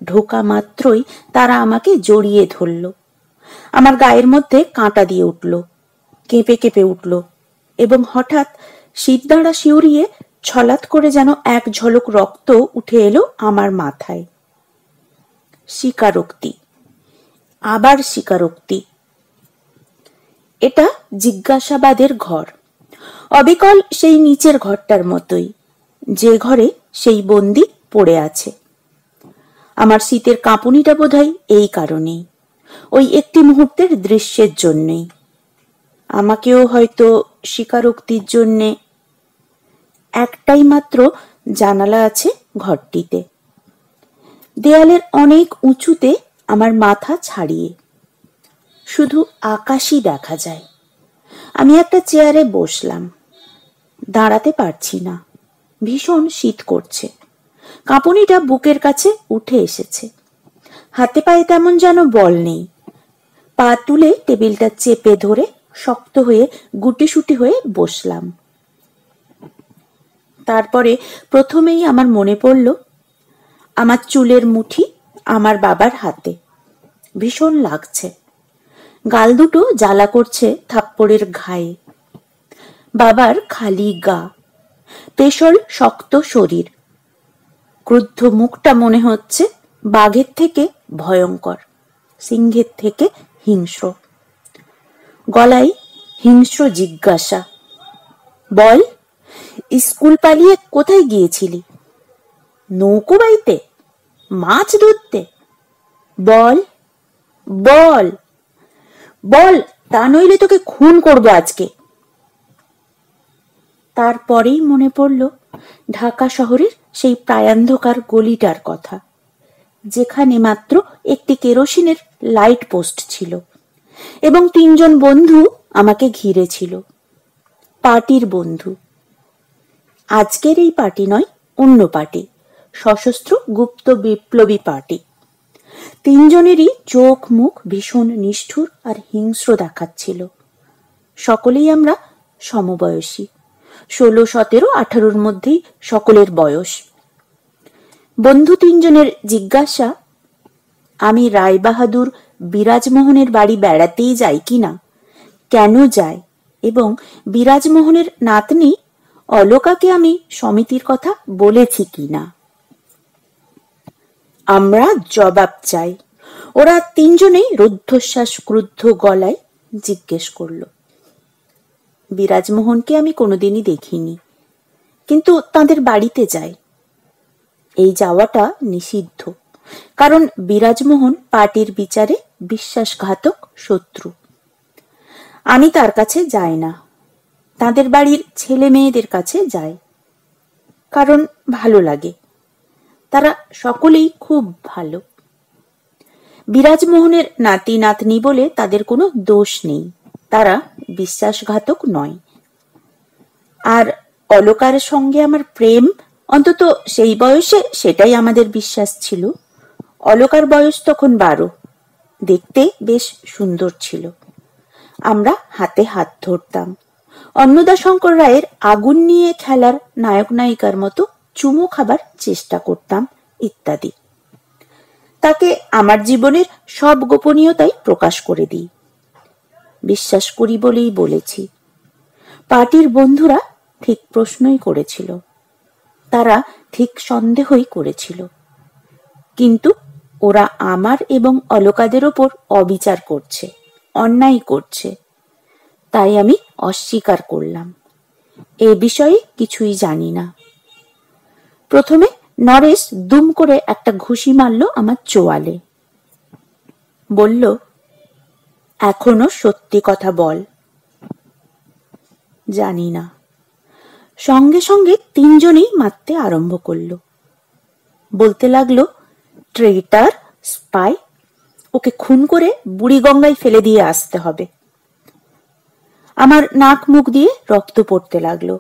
ঢোকা মাত্রই তারা আমাকে জড়িয়ে ধরল আমার গায়ের মধ্যে কাঁটা দিয়ে উঠল কেঁপে কেঁপে উঠল এবং হঠাৎ শীত দাঁড়া শিউরিয়ে ছলাৎ করে যেন এক ঝলক রক্ত উঠে এলো আমার মাথায় স্বীকারোক্তি আবার স্বীকারোক্তি এটা জিজ্ঞাসাবাদের ঘর অবিকল সেই নিচের ঘরটার মতোই যে ঘরে সেই বন্দি পড়ে আছে আমার শীতের কাঁপুনিটা বোধ এই কারণেই ওই একটি মুহূর্তের দৃশ্যের জন্যই আমাকেও হয়তো স্বীকারোক্তির জন্যে একটাই মাত্র জানালা আছে ঘরটিতে দেয়ালের অনেক উঁচুতে আমার মাথা ছাড়িয়ে শুধু আকাশই দেখা যায় আমি একটা চেয়ারে বসলাম দাঁড়াতে পারছি না ভীষণ শীত করছে কাঁপুনিটা বুকের কাছে উঠে এসেছে হাতে পায়ে তেমন যেন বল নেই পা তুলে টেবিলটা চেপে ধরে শক্ত হয়ে গুটিসুটি হয়ে বসলাম তারপরে প্রথমেই আমার মনে পড়ল আমার চুলের মুঠি আমার বাবার হাতে ভীষণ লাগছে গাল দুটো জ্বালা করছে থাপ্পড়ের ঘায়ে বাবার খালি গা পেশল শক্ত শরীর ক্রুদ্ধ মুখটা মনে হচ্ছে বাঘের থেকে ভয়ঙ্কর সিংহের থেকে হিংস্র গলায় হিংস্র জিজ্ঞাসা বল স্কুল পালিয়ে কোথায় গিয়েছিলি নৌকো বাইতে মাছ ধরতে বল বল বল তা নইলে তোকে খুন করবো আজকে তারপরেই মনে পড়ল ঢাকা শহরের সেই প্রায়ান্ধকার গলিটার কথা যেখানে মাত্র একটি কেরোসিনের লাইট পোস্ট ছিল এবং তিনজন বন্ধু আমাকে ঘিরে ছিল পার্টির বন্ধু আজকের এই পার্টি নয় অন্য পার্টি সশস্ত্র গুপ্ত বিপ্লবী পার্টি তিনজনেরই চোখ মুখ ভীষণ নিষ্ঠুর আর হিংস্র দেখাচ্ছিল সকলেই আমরা সমবয়সী ষোলো সতেরো আঠারোর মধ্যেই সকলের বয়স বন্ধু তিনজনের জিজ্ঞাসা আমি রায়বাহাদুর বিরাজমোহনের বাড়ি বেড়াতেই যাই কি না কেন যায় এবং বিরাজমোহনের নাতনি অলোকাকে আমি সমিতির কথা বলেছি কি না আমরা জবাব চাই ওরা তিনজনেই রুদ্ধশ্বাস ক্রুদ্ধ গলায় জিজ্ঞেস করলো বিরাজমোহনকে আমি কোনোদিনই দেখিনি কিন্তু তাদের বাড়িতে যাই এই যাওয়াটা নিষিদ্ধ কারণ বিরাজমোহন পার্টির বিচারে বিশ্বাসঘাতক শত্রু আমি তার কাছে যাই না তাদের বাড়ির ছেলে মেয়েদের কাছে যাই কারণ ভালো লাগে তারা সকলেই খুব ভালো বিরাজমোহনের নাতি নাতনি বলে তাদের কোনো দোষ নেই তারা বিশ্বাসঘাতক নয় আর অলকার সঙ্গে আমার প্রেম অন্তত সেই বয়সে সেটাই আমাদের বিশ্বাস ছিল অলকার বয়স তখন বারো দেখতে বেশ সুন্দর ছিল আমরা হাতে হাত ধরতাম অন্নদা শঙ্কর রায়ের আগুন নিয়ে খেলার নায়ক নায়িকার মতো চুমু খাবার চেষ্টা করতাম ইত্যাদি তাকে আমার জীবনের সব গোপনীয়তাই প্রকাশ করে দিই বিশ্বাস করি বলেই বলেছি পার্টির বন্ধুরা ঠিক প্রশ্নই করেছিল তারা ঠিক সন্দেহই করেছিল কিন্তু ওরা আমার এবং অলকাদের ওপর অবিচার করছে অন্যায় করছে তাই আমি অস্বীকার করলাম এ বিষয়ে কিছুই জানি না প্রথমে নরেশ দুম করে একটা ঘুষি মারল আমার চোয়ালে বলল এখনো সত্যি কথা বল জানি না সঙ্গে সঙ্গে তিনজনেই মারতে আরম্ভ করল বলতে লাগলো ট্রেটার স্পাই ওকে খুন করে বুড়ি গঙ্গায় ফেলে দিয়ে আসতে হবে আমার নাক মুখ দিয়ে রক্ত পড়তে লাগলো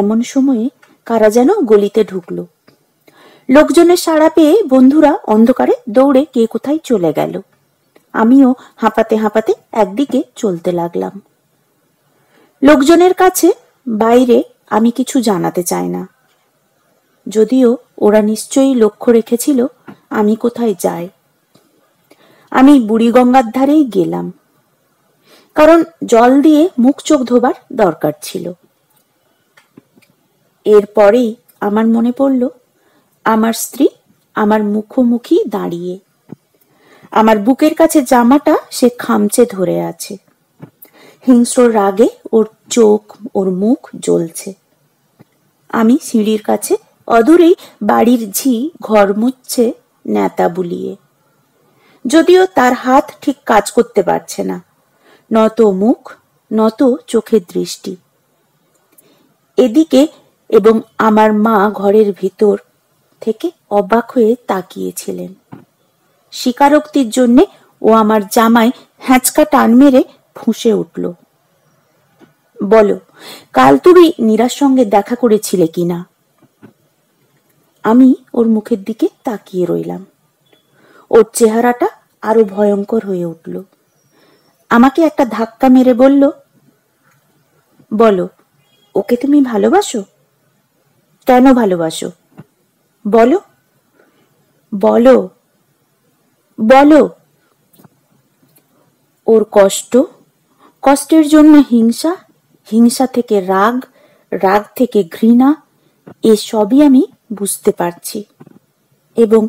এমন সময়ে কারা যেন গলিতে ঢুকলো লোকজনের সাড়া পেয়ে বন্ধুরা অন্ধকারে দৌড়ে কে কোথায় চলে গেল আমিও হাঁপাতে হাঁপাতে একদিকে চলতে লাগলাম লোকজনের কাছে বাইরে আমি কিছু জানাতে চাই না যদিও ওরা নিশ্চয়ই লক্ষ্য রেখেছিল আমি কোথায় যাই আমি বুড়িগঙ্গার ধারেই গেলাম কারণ জল দিয়ে মুখ চোখ ধোবার দরকার ছিল এরপরেই আমার মনে পড়ল আমার স্ত্রী আমার মুখোমুখি দাঁড়িয়ে আমার বুকের কাছে জামাটা সে খামচে ধরে আছে হিংস্র রাগে ওর চোখ ওর মুখ জ্বলছে আমি সিঁড়ির কাছে অদূরেই বাড়ির ঝি ঘর মুচ্ছে নেতা বুলিয়ে যদিও তার হাত ঠিক কাজ করতে পারছে না নত মুখ নত চোখের দৃষ্টি এদিকে এবং আমার মা ঘরের ভিতর থেকে অবাক হয়ে তাকিয়েছিলেন স্বীকারোক্তির জন্যে ও আমার জামাই হ্যাঁচকা টান মেরে ফুঁসে উঠল বলো কাল তুমি নীরার সঙ্গে দেখা করেছিলে কিনা আমি ওর মুখের দিকে তাকিয়ে রইলাম ওর চেহারাটা আরো ভয়ঙ্কর হয়ে উঠল আমাকে একটা ধাক্কা মেরে বলল বলো ওকে তুমি ভালোবাসো কেন ভালোবাসো বলো বলো বলো ওর কষ্ট কষ্টের জন্য হিংসা হিংসা থেকে রাগ রাগ থেকে ঘৃণা এসবই আমি বুঝতে পারছি এবং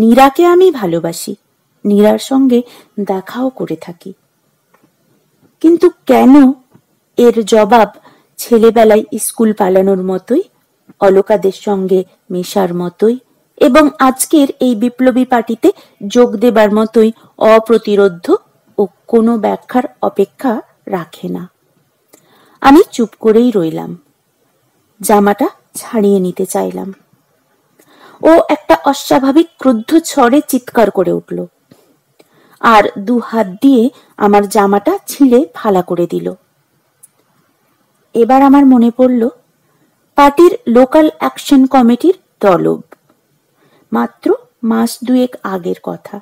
নীরাকে আমি ভালোবাসি নীরার সঙ্গে দেখাও করে থাকি কিন্তু কেন এর জবাব ছেলেবেলায় স্কুল পালানোর মতোই অলকাদের সঙ্গে মেশার মতোই এবং আজকের এই বিপ্লবী পার্টিতে যোগ দেবার মতোই অপ্রতিরোধ ও কোনো ব্যাখ্যার অপেক্ষা রাখে না আমি চুপ করেই রইলাম জামাটা ছাড়িয়ে নিতে চাইলাম ও একটা অস্বাভাবিক ক্রুদ্ধ ছড়ে চিৎকার করে উঠল আর দু হাত দিয়ে আমার জামাটা ছিঁড়ে ফালা করে দিল এবার আমার মনে পড়ল পার্টির লোকাল অ্যাকশন কমিটির তলব মাত্র মাস দুয়েক আগের কথা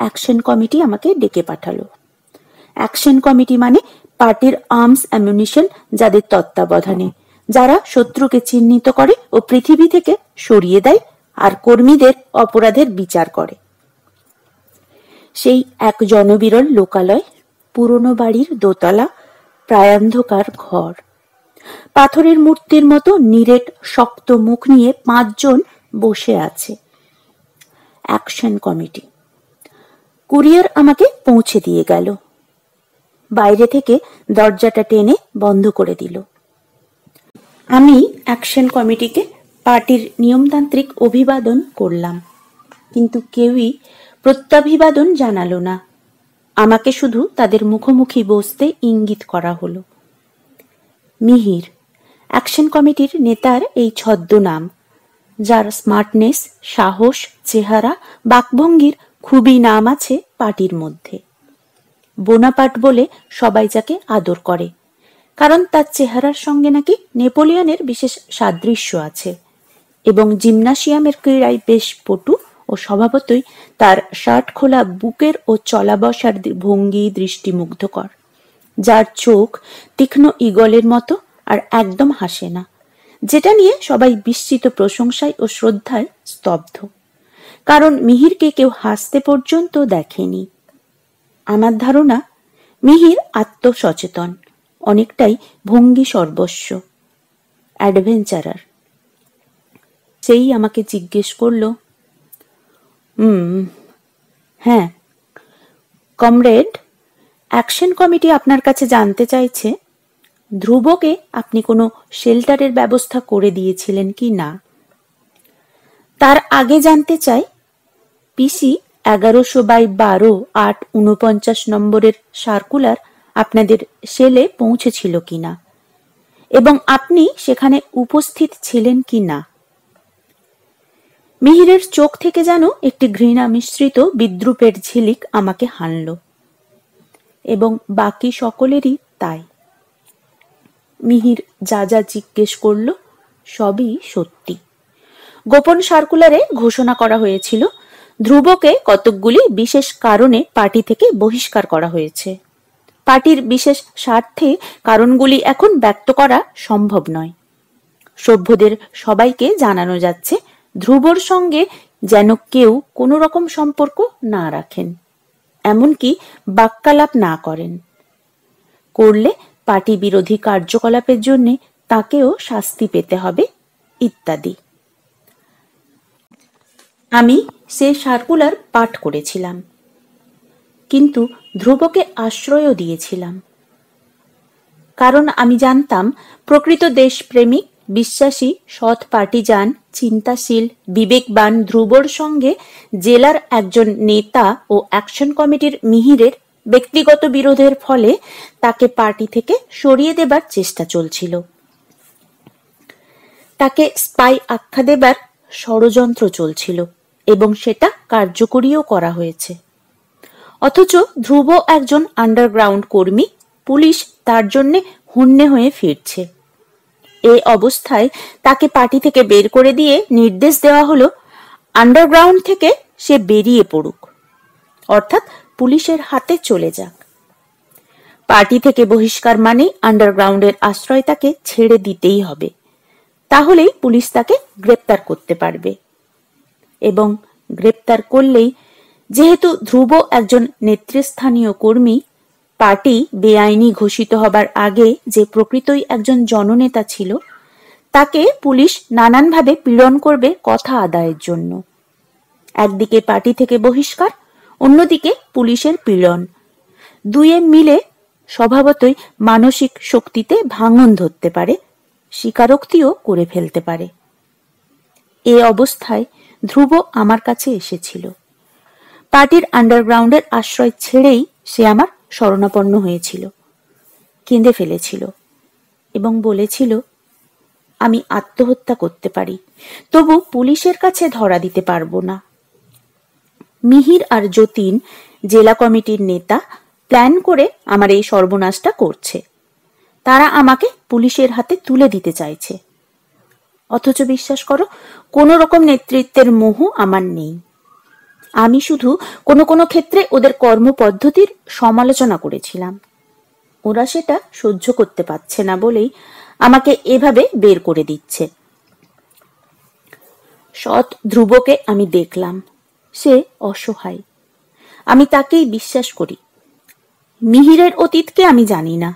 অ্যাকশন কমিটি আমাকে ডেকে পাঠালো অ্যাকশন কমিটি মানে পার্টির আর্মস অ্যামিউনিশন যাদের তত্ত্বাবধানে যারা শত্রুকে চিহ্নিত করে ও পৃথিবী থেকে সরিয়ে দেয় আর কর্মীদের অপরাধের বিচার করে সেই এক জনবিরল লোকালয় পুরনো বাড়ির দোতলা প্রায়ান্ধকার ঘর পাথরের মূর্তির মতো নিরেট শক্ত মুখ নিয়ে পাঁচজন বসে আছে অ্যাকশন কমিটি কুরিয়ার আমাকে পৌঁছে দিয়ে গেল বাইরে থেকে দরজাটা টেনে বন্ধ করে দিল আমি অ্যাকশন কমিটিকে পার্টির নিয়মতান্ত্রিক অভিবাদন করলাম কিন্তু কেউই প্রত্যাভিবাদন জানালো না আমাকে শুধু তাদের মুখোমুখি বসতে ইঙ্গিত করা হলো মিহির অ্যাকশন কমিটির নেতার এই ছদ্মনাম যার স্মার্টনেস সাহস চেহারা বাকভঙ্গির খুবই নাম আছে পার্টির মধ্যে বোনাপাট বলে সবাই যাকে আদর করে কারণ তার চেহারার সঙ্গে নাকি নেপোলিয়নের বিশেষ সাদৃশ্য আছে এবং জিমনাসিয়ামের ক্রীড়ায় বেশ পটু ও স্বভাবতই তার শার্ট খোলা বুকের ও চলাবসার ভঙ্গি দৃষ্টিমুগ্ধকর যার চোখ তীক্ষ্ণ ইগলের মতো আর একদম হাসে না যেটা নিয়ে সবাই বিস্মিত প্রশংসায় ও শ্রদ্ধায় স্তব্ধ কারণ মিহিরকে কেউ হাসতে পর্যন্ত দেখেনি আমার ধারণা মিহির আত্মসচেতন অনেকটাই ভঙ্গি সর্বস্ব অ্যাডভেঞ্চারার সেই আমাকে জিজ্ঞেস করল হুম হ্যাঁ কমরেড অ্যাকশন কমিটি আপনার কাছে জানতে চাইছে ধ্রুবকে আপনি কোনো শেল্টারের ব্যবস্থা করে দিয়েছিলেন কি না তার আগে জানতে চাই পিসি এগারোশো বাই বারো আট উনপঞ্চাশ নম্বরের সার্কুলার আপনাদের সেলে পৌঁছেছিল কি না এবং আপনি সেখানে উপস্থিত ছিলেন কি না মিহিরের চোখ থেকে যেন একটি ঘৃণা মিশ্রিত বিদ্রুপের ঝিলিক আমাকে হানল এবং বাকি সকলেরই তাই মিহির যা যা জিজ্ঞেস করল সবই সত্যি গোপন সার্কুলারে ঘোষণা করা হয়েছিল ধ্রুবকে কতকগুলি বিশেষ কারণে পার্টি থেকে বহিষ্কার করা হয়েছে পার্টির বিশেষ স্বার্থে কারণগুলি এখন ব্যক্ত করা সম্ভব নয় সভ্যদের সবাইকে জানানো যাচ্ছে ধ্রুবর সঙ্গে যেন কেউ কোনো রকম সম্পর্ক না রাখেন এমনকি বাক্যালাপ না করেন করলে পার্টি বিরোধী কার্যকলাপের জন্য তাকেও শাস্তি পেতে হবে ইত্যাদি আমি সে সার্কুলার পাঠ করেছিলাম কিন্তু ধ্রুবকে আশ্রয়ও দিয়েছিলাম কারণ আমি জানতাম প্রকৃত দেশপ্রেমিক বিশ্বাসী সৎ পার্টিজান চিন্তাশীল বিবেকবান ধ্রুবর সঙ্গে জেলার একজন নেতা ও অ্যাকশন কমিটির মিহিরের ব্যক্তিগত বিরোধের ফলে তাকে পার্টি থেকে সরিয়ে দেবার চেষ্টা চলছিল তাকে স্পাই আখ্যা দেবার ষড়যন্ত্র চলছিল এবং সেটা কার্যকরীও করা হয়েছে অথচ ধ্রুব একজন আন্ডারগ্রাউন্ড কর্মী পুলিশ তার জন্যে হন্যে হয়ে ফিরছে এই অবস্থায় তাকে পার্টি থেকে বের করে দিয়ে নির্দেশ দেওয়া হলো আন্ডারগ্রাউন্ড থেকে সে বেরিয়ে পড়ুক অর্থাৎ পুলিশের হাতে চলে যাক পার্টি থেকে বহিষ্কার মানে আন্ডারগ্রাউন্ডের আশ্রয় তাকে ছেড়ে দিতেই হবে তাহলেই পুলিশ তাকে গ্রেপ্তার করতে পারবে এবং গ্রেপ্তার করলেই যেহেতু ধ্রুব একজন নেতৃস্থানীয় কর্মী পার্টি বেআইনি ঘোষিত হবার আগে যে প্রকৃতই একজন জননেতা ছিল তাকে পুলিশ নানানভাবে পীড়ন করবে কথা আদায়ের জন্য একদিকে পার্টি থেকে বহিষ্কার অন্যদিকে পুলিশের পীড়ন দুয়ে মিলে স্বভাবতই মানসিক শক্তিতে ভাঙন ধরতে পারে স্বীকারোক্তিও করে ফেলতে পারে এ অবস্থায় ধ্রুব আমার কাছে এসেছিল পার্টির আন্ডারগ্রাউন্ডের আশ্রয় ছেড়েই সে আমার শরণাপন্ন হয়েছিল কেঁদে ফেলেছিল এবং বলেছিল আমি আত্মহত্যা করতে পারি তবু পুলিশের কাছে ধরা দিতে পারবো না মিহির আর যতীন জেলা কমিটির নেতা প্ল্যান করে আমার এই সর্বনাশটা করছে তারা আমাকে পুলিশের হাতে তুলে দিতে চাইছে অথচ বিশ্বাস করো কোনো রকম নেতৃত্বের মোহ আমার নেই আমি শুধু কোনো কোনো ক্ষেত্রে ওদের কর্মপদ্ধতির সমালোচনা করেছিলাম ওরা সেটা সহ্য করতে পারছে না বলেই আমাকে এভাবে বের করে দিচ্ছে সৎ ধ্রুবকে আমি দেখলাম সে অসহায় আমি তাকেই বিশ্বাস করি মিহিরের অতীতকে আমি জানি না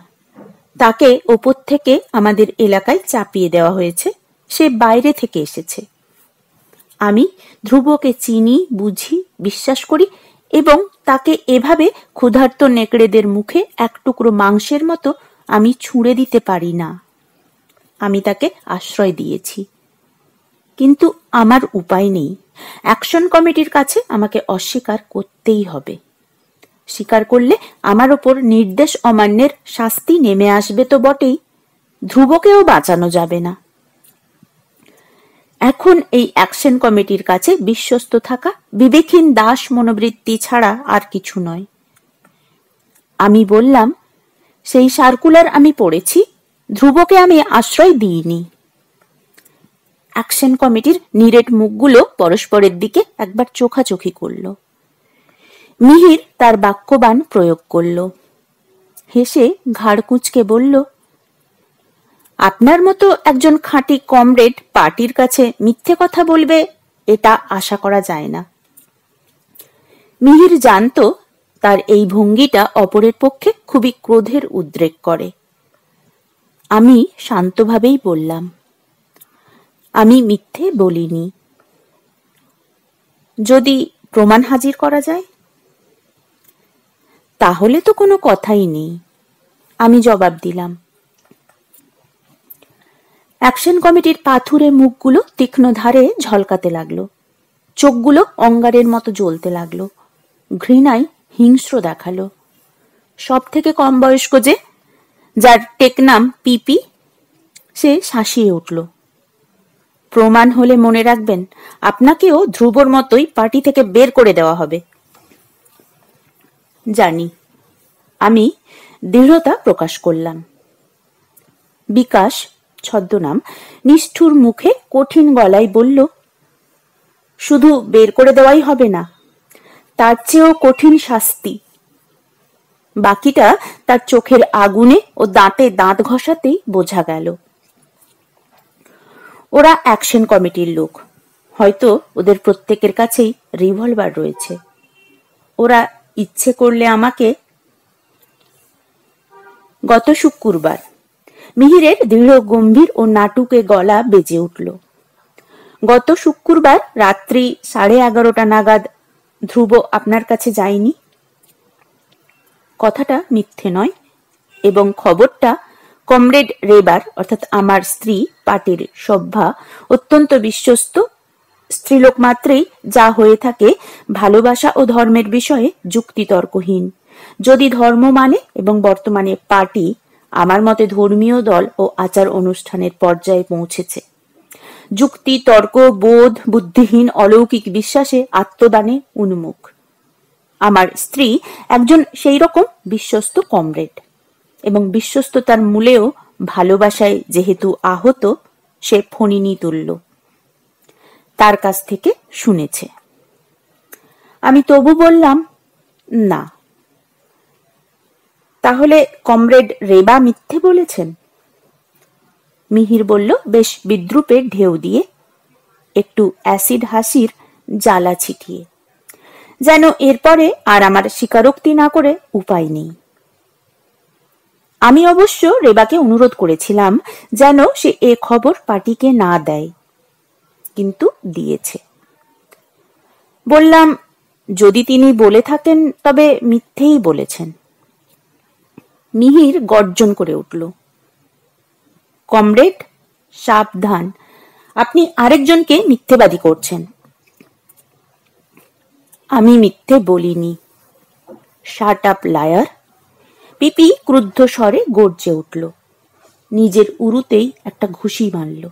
তাকে ওপর থেকে আমাদের এলাকায় চাপিয়ে দেওয়া হয়েছে সে বাইরে থেকে এসেছে আমি ধ্রুবকে চিনি বুঝি বিশ্বাস করি এবং তাকে এভাবে ক্ষুধার্ত নেকড়েদের মুখে এক টুকরো মাংসের মতো আমি ছুঁড়ে দিতে পারি না আমি তাকে আশ্রয় দিয়েছি কিন্তু আমার উপায় নেই অ্যাকশন কমিটির কাছে আমাকে অস্বীকার করতেই হবে স্বীকার করলে আমার ওপর নির্দেশ অমান্যের শাস্তি নেমে আসবে তো বটেই ধ্রুবকেও বাঁচানো যাবে না এখন এই অ্যাকশন কমিটির কাছে বিশ্বস্ত থাকা বিবেকহীন দাস মনোবৃত্তি ছাড়া আর কিছু নয় আমি বললাম সেই সার্কুলার আমি পড়েছি ধ্রুবকে আমি আশ্রয় দিইনি অ্যাকশন কমিটির নিরেট মুখগুলো পরস্পরের দিকে একবার চোখাচোখি করল মিহির তার বাক্যবান প্রয়োগ করল হেসে ঘাড় কুঁচকে বলল আপনার মতো একজন খাঁটি কমরেড পার্টির কাছে মিথ্যে কথা বলবে এটা আশা করা যায় না মিহির জানত তার এই ভঙ্গিটা অপরের পক্ষে খুবই ক্রোধের উদ্রেক করে আমি শান্তভাবেই বললাম আমি মিথ্যে বলিনি যদি প্রমাণ হাজির করা যায় তাহলে তো কোনো কথাই নেই আমি জবাব দিলাম অ্যাকশন কমিটির পাথুরে মুখগুলো তীক্ষ্ণ ধারে ঝলকাতে লাগলো চোখগুলো অঙ্গারের মতো জ্বলতে লাগলো ঘৃণায় হিংস্র দেখালো সব থেকে কম বয়স্ক যে যার টেকনাম পিপি সে শাসিয়ে উঠলো প্রমাণ হলে মনে রাখবেন আপনাকেও ধ্রুবর মতোই পার্টি থেকে বের করে দেওয়া হবে জানি আমি দৃঢ়তা প্রকাশ করলাম বিকাশ ছদ্মনাম নিষ্ঠুর মুখে কঠিন গলায় বলল শুধু বের করে দেওয়াই হবে না তার চেয়েও কঠিন শাস্তি বাকিটা তার চোখের আগুনে ও দাঁতে দাঁত ঘষাতেই বোঝা গেল ওরা অ্যাকশন কমিটির লোক হয়তো ওদের প্রত্যেকের কাছেই রিভলভার রয়েছে ওরা ইচ্ছে করলে আমাকে গত শুক্রবার মিহিরের দৃঢ় গম্ভীর ও নাটুকে গলা বেজে উঠল গত শুক্রবার রাত্রি সাড়ে এগারোটা নাগাদ ধ্রুব আপনার কাছে যায়নি কথাটা মিথ্যে নয় এবং খবরটা কমরেড রেবার অর্থাৎ আমার স্ত্রী পাটির সভ্যা অত্যন্ত বিশ্বস্ত স্ত্রীলোক মাত্রেই যা হয়ে থাকে ভালোবাসা ও ধর্মের বিষয়ে যুক্তিতর্কহীন যদি ধর্ম মানে এবং বর্তমানে পার্টি আমার মতে ধর্মীয় দল ও আচার অনুষ্ঠানের পর্যায়ে পৌঁছেছে যুক্তি তর্ক বোধ বুদ্ধিহীন অলৌকিক বিশ্বাসে আত্মদানে উন্মুখ আমার স্ত্রী একজন সেই রকম বিশ্বস্ত কমরেড এবং বিশ্বস্ততার মূলেও ভালোবাসায় যেহেতু আহত সে ফণিনি তুলল তার কাছ থেকে শুনেছে আমি তবু বললাম না তাহলে কমরেড রেবা মিথ্যে বলেছেন মিহির বলল বেশ বিদ্রুপের ঢেউ দিয়ে একটু অ্যাসিড হাসির জ্বালা ছিটিয়ে যেন এরপরে আর আমার স্বীকারোক্তি না করে উপায় নেই আমি অবশ্য রেবাকে অনুরোধ করেছিলাম যেন সে এ খবর পার্টিকে না দেয় কিন্তু দিয়েছে বললাম যদি তিনি বলে থাকেন তবে মিথ্যেই বলেছেন মিহির গর্জন করে উঠল কমরেড সাবধান আপনি আরেকজনকে মিথ্যেবাদী করছেন আমি মিথ্যে বলিনি শার্ট আপ লায়ার পিপি ক্রুদ্ধ স্বরে গর্জে উঠল নিজের উরুতেই একটা ঘুষি মারল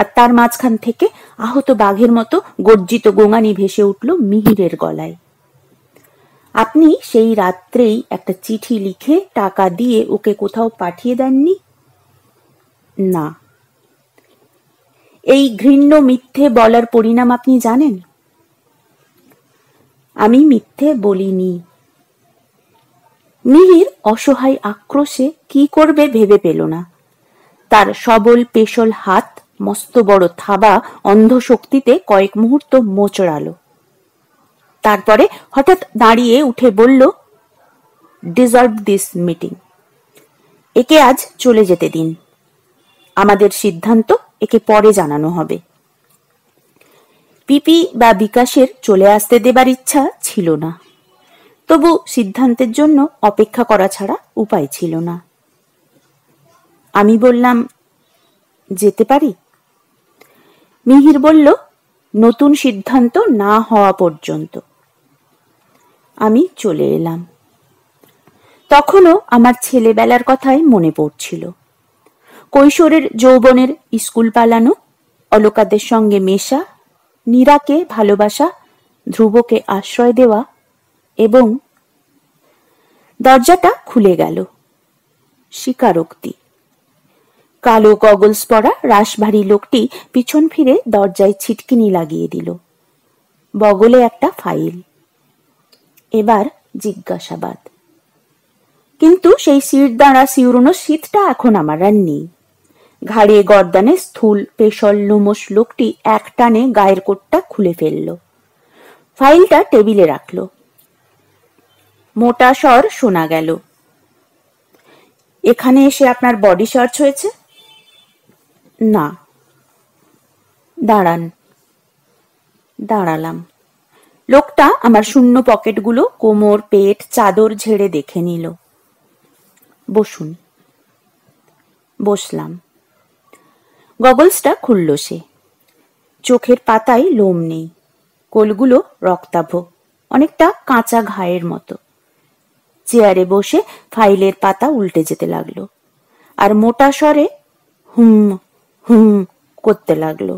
আর তার মাঝখান থেকে আহত বাঘের মতো গর্জিত গোঙানি ভেসে উঠল মিহিরের গলায় আপনি সেই রাত্রেই একটা চিঠি লিখে টাকা দিয়ে ওকে কোথাও পাঠিয়ে দেননি না এই ঘৃণ্য মিথ্যে বলার পরিণাম আপনি জানেন আমি মিথ্যে বলিনি মিহির অসহায় আক্রোশে কি করবে ভেবে পেল না তার সবল পেশল হাত মস্ত বড় থাবা অন্ধ শক্তিতে কয়েক মুহূর্ত মোচড়াল তারপরে হঠাৎ দাঁড়িয়ে উঠে বলল ডিজার্ভ দিস মিটিং একে আজ চলে যেতে দিন আমাদের সিদ্ধান্ত একে পরে জানানো হবে পিপি বা বিকাশের চলে আসতে দেবার ইচ্ছা ছিল না তবু সিদ্ধান্তের জন্য অপেক্ষা করা ছাড়া উপায় ছিল না আমি বললাম যেতে পারি মিহির বলল নতুন সিদ্ধান্ত না হওয়া পর্যন্ত আমি চলে এলাম তখনও আমার ছেলেবেলার কথাই মনে পড়ছিল কৈশোরের যৌবনের স্কুল পালানো অলোকাদের সঙ্গে মেশা নীরাকে ভালোবাসা ধ্রুবকে আশ্রয় দেওয়া এবং দরজাটা খুলে গেল স্বীকারোক্তি কালো কগলস পরা রাশভারী লোকটি পিছন ফিরে দরজায় ছিটকিনি লাগিয়ে দিল বগলে একটা ফাইল এবার জিজ্ঞাসাবাদ কিন্তু সেই সিট দ্বারা সিউরোনো শীতটা এখন আমার আর নেই ঘাড়ে গর্দানে স্থূল পেশল লোমস লোকটি এক টানে গায়ের কোটটা খুলে ফেলল ফাইলটা টেবিলে রাখলো মোটা স্বর শোনা গেল এখানে এসে আপনার বডি সার্চ হয়েছে না দাঁড়ান দাঁড়ালাম লোকটা আমার শূন্য পকেটগুলো কোমর পেট চাদর ঝেড়ে দেখে নিল বসুন বসলাম গগলসটা খুলল সে চোখের পাতায় লোম নেই কোলগুলো রক্তাভ অনেকটা কাঁচা ঘায়ের মতো চেয়ারে বসে ফাইলের পাতা উল্টে যেতে লাগলো আর মোটা স্বরে হুম হুম করতে লাগলো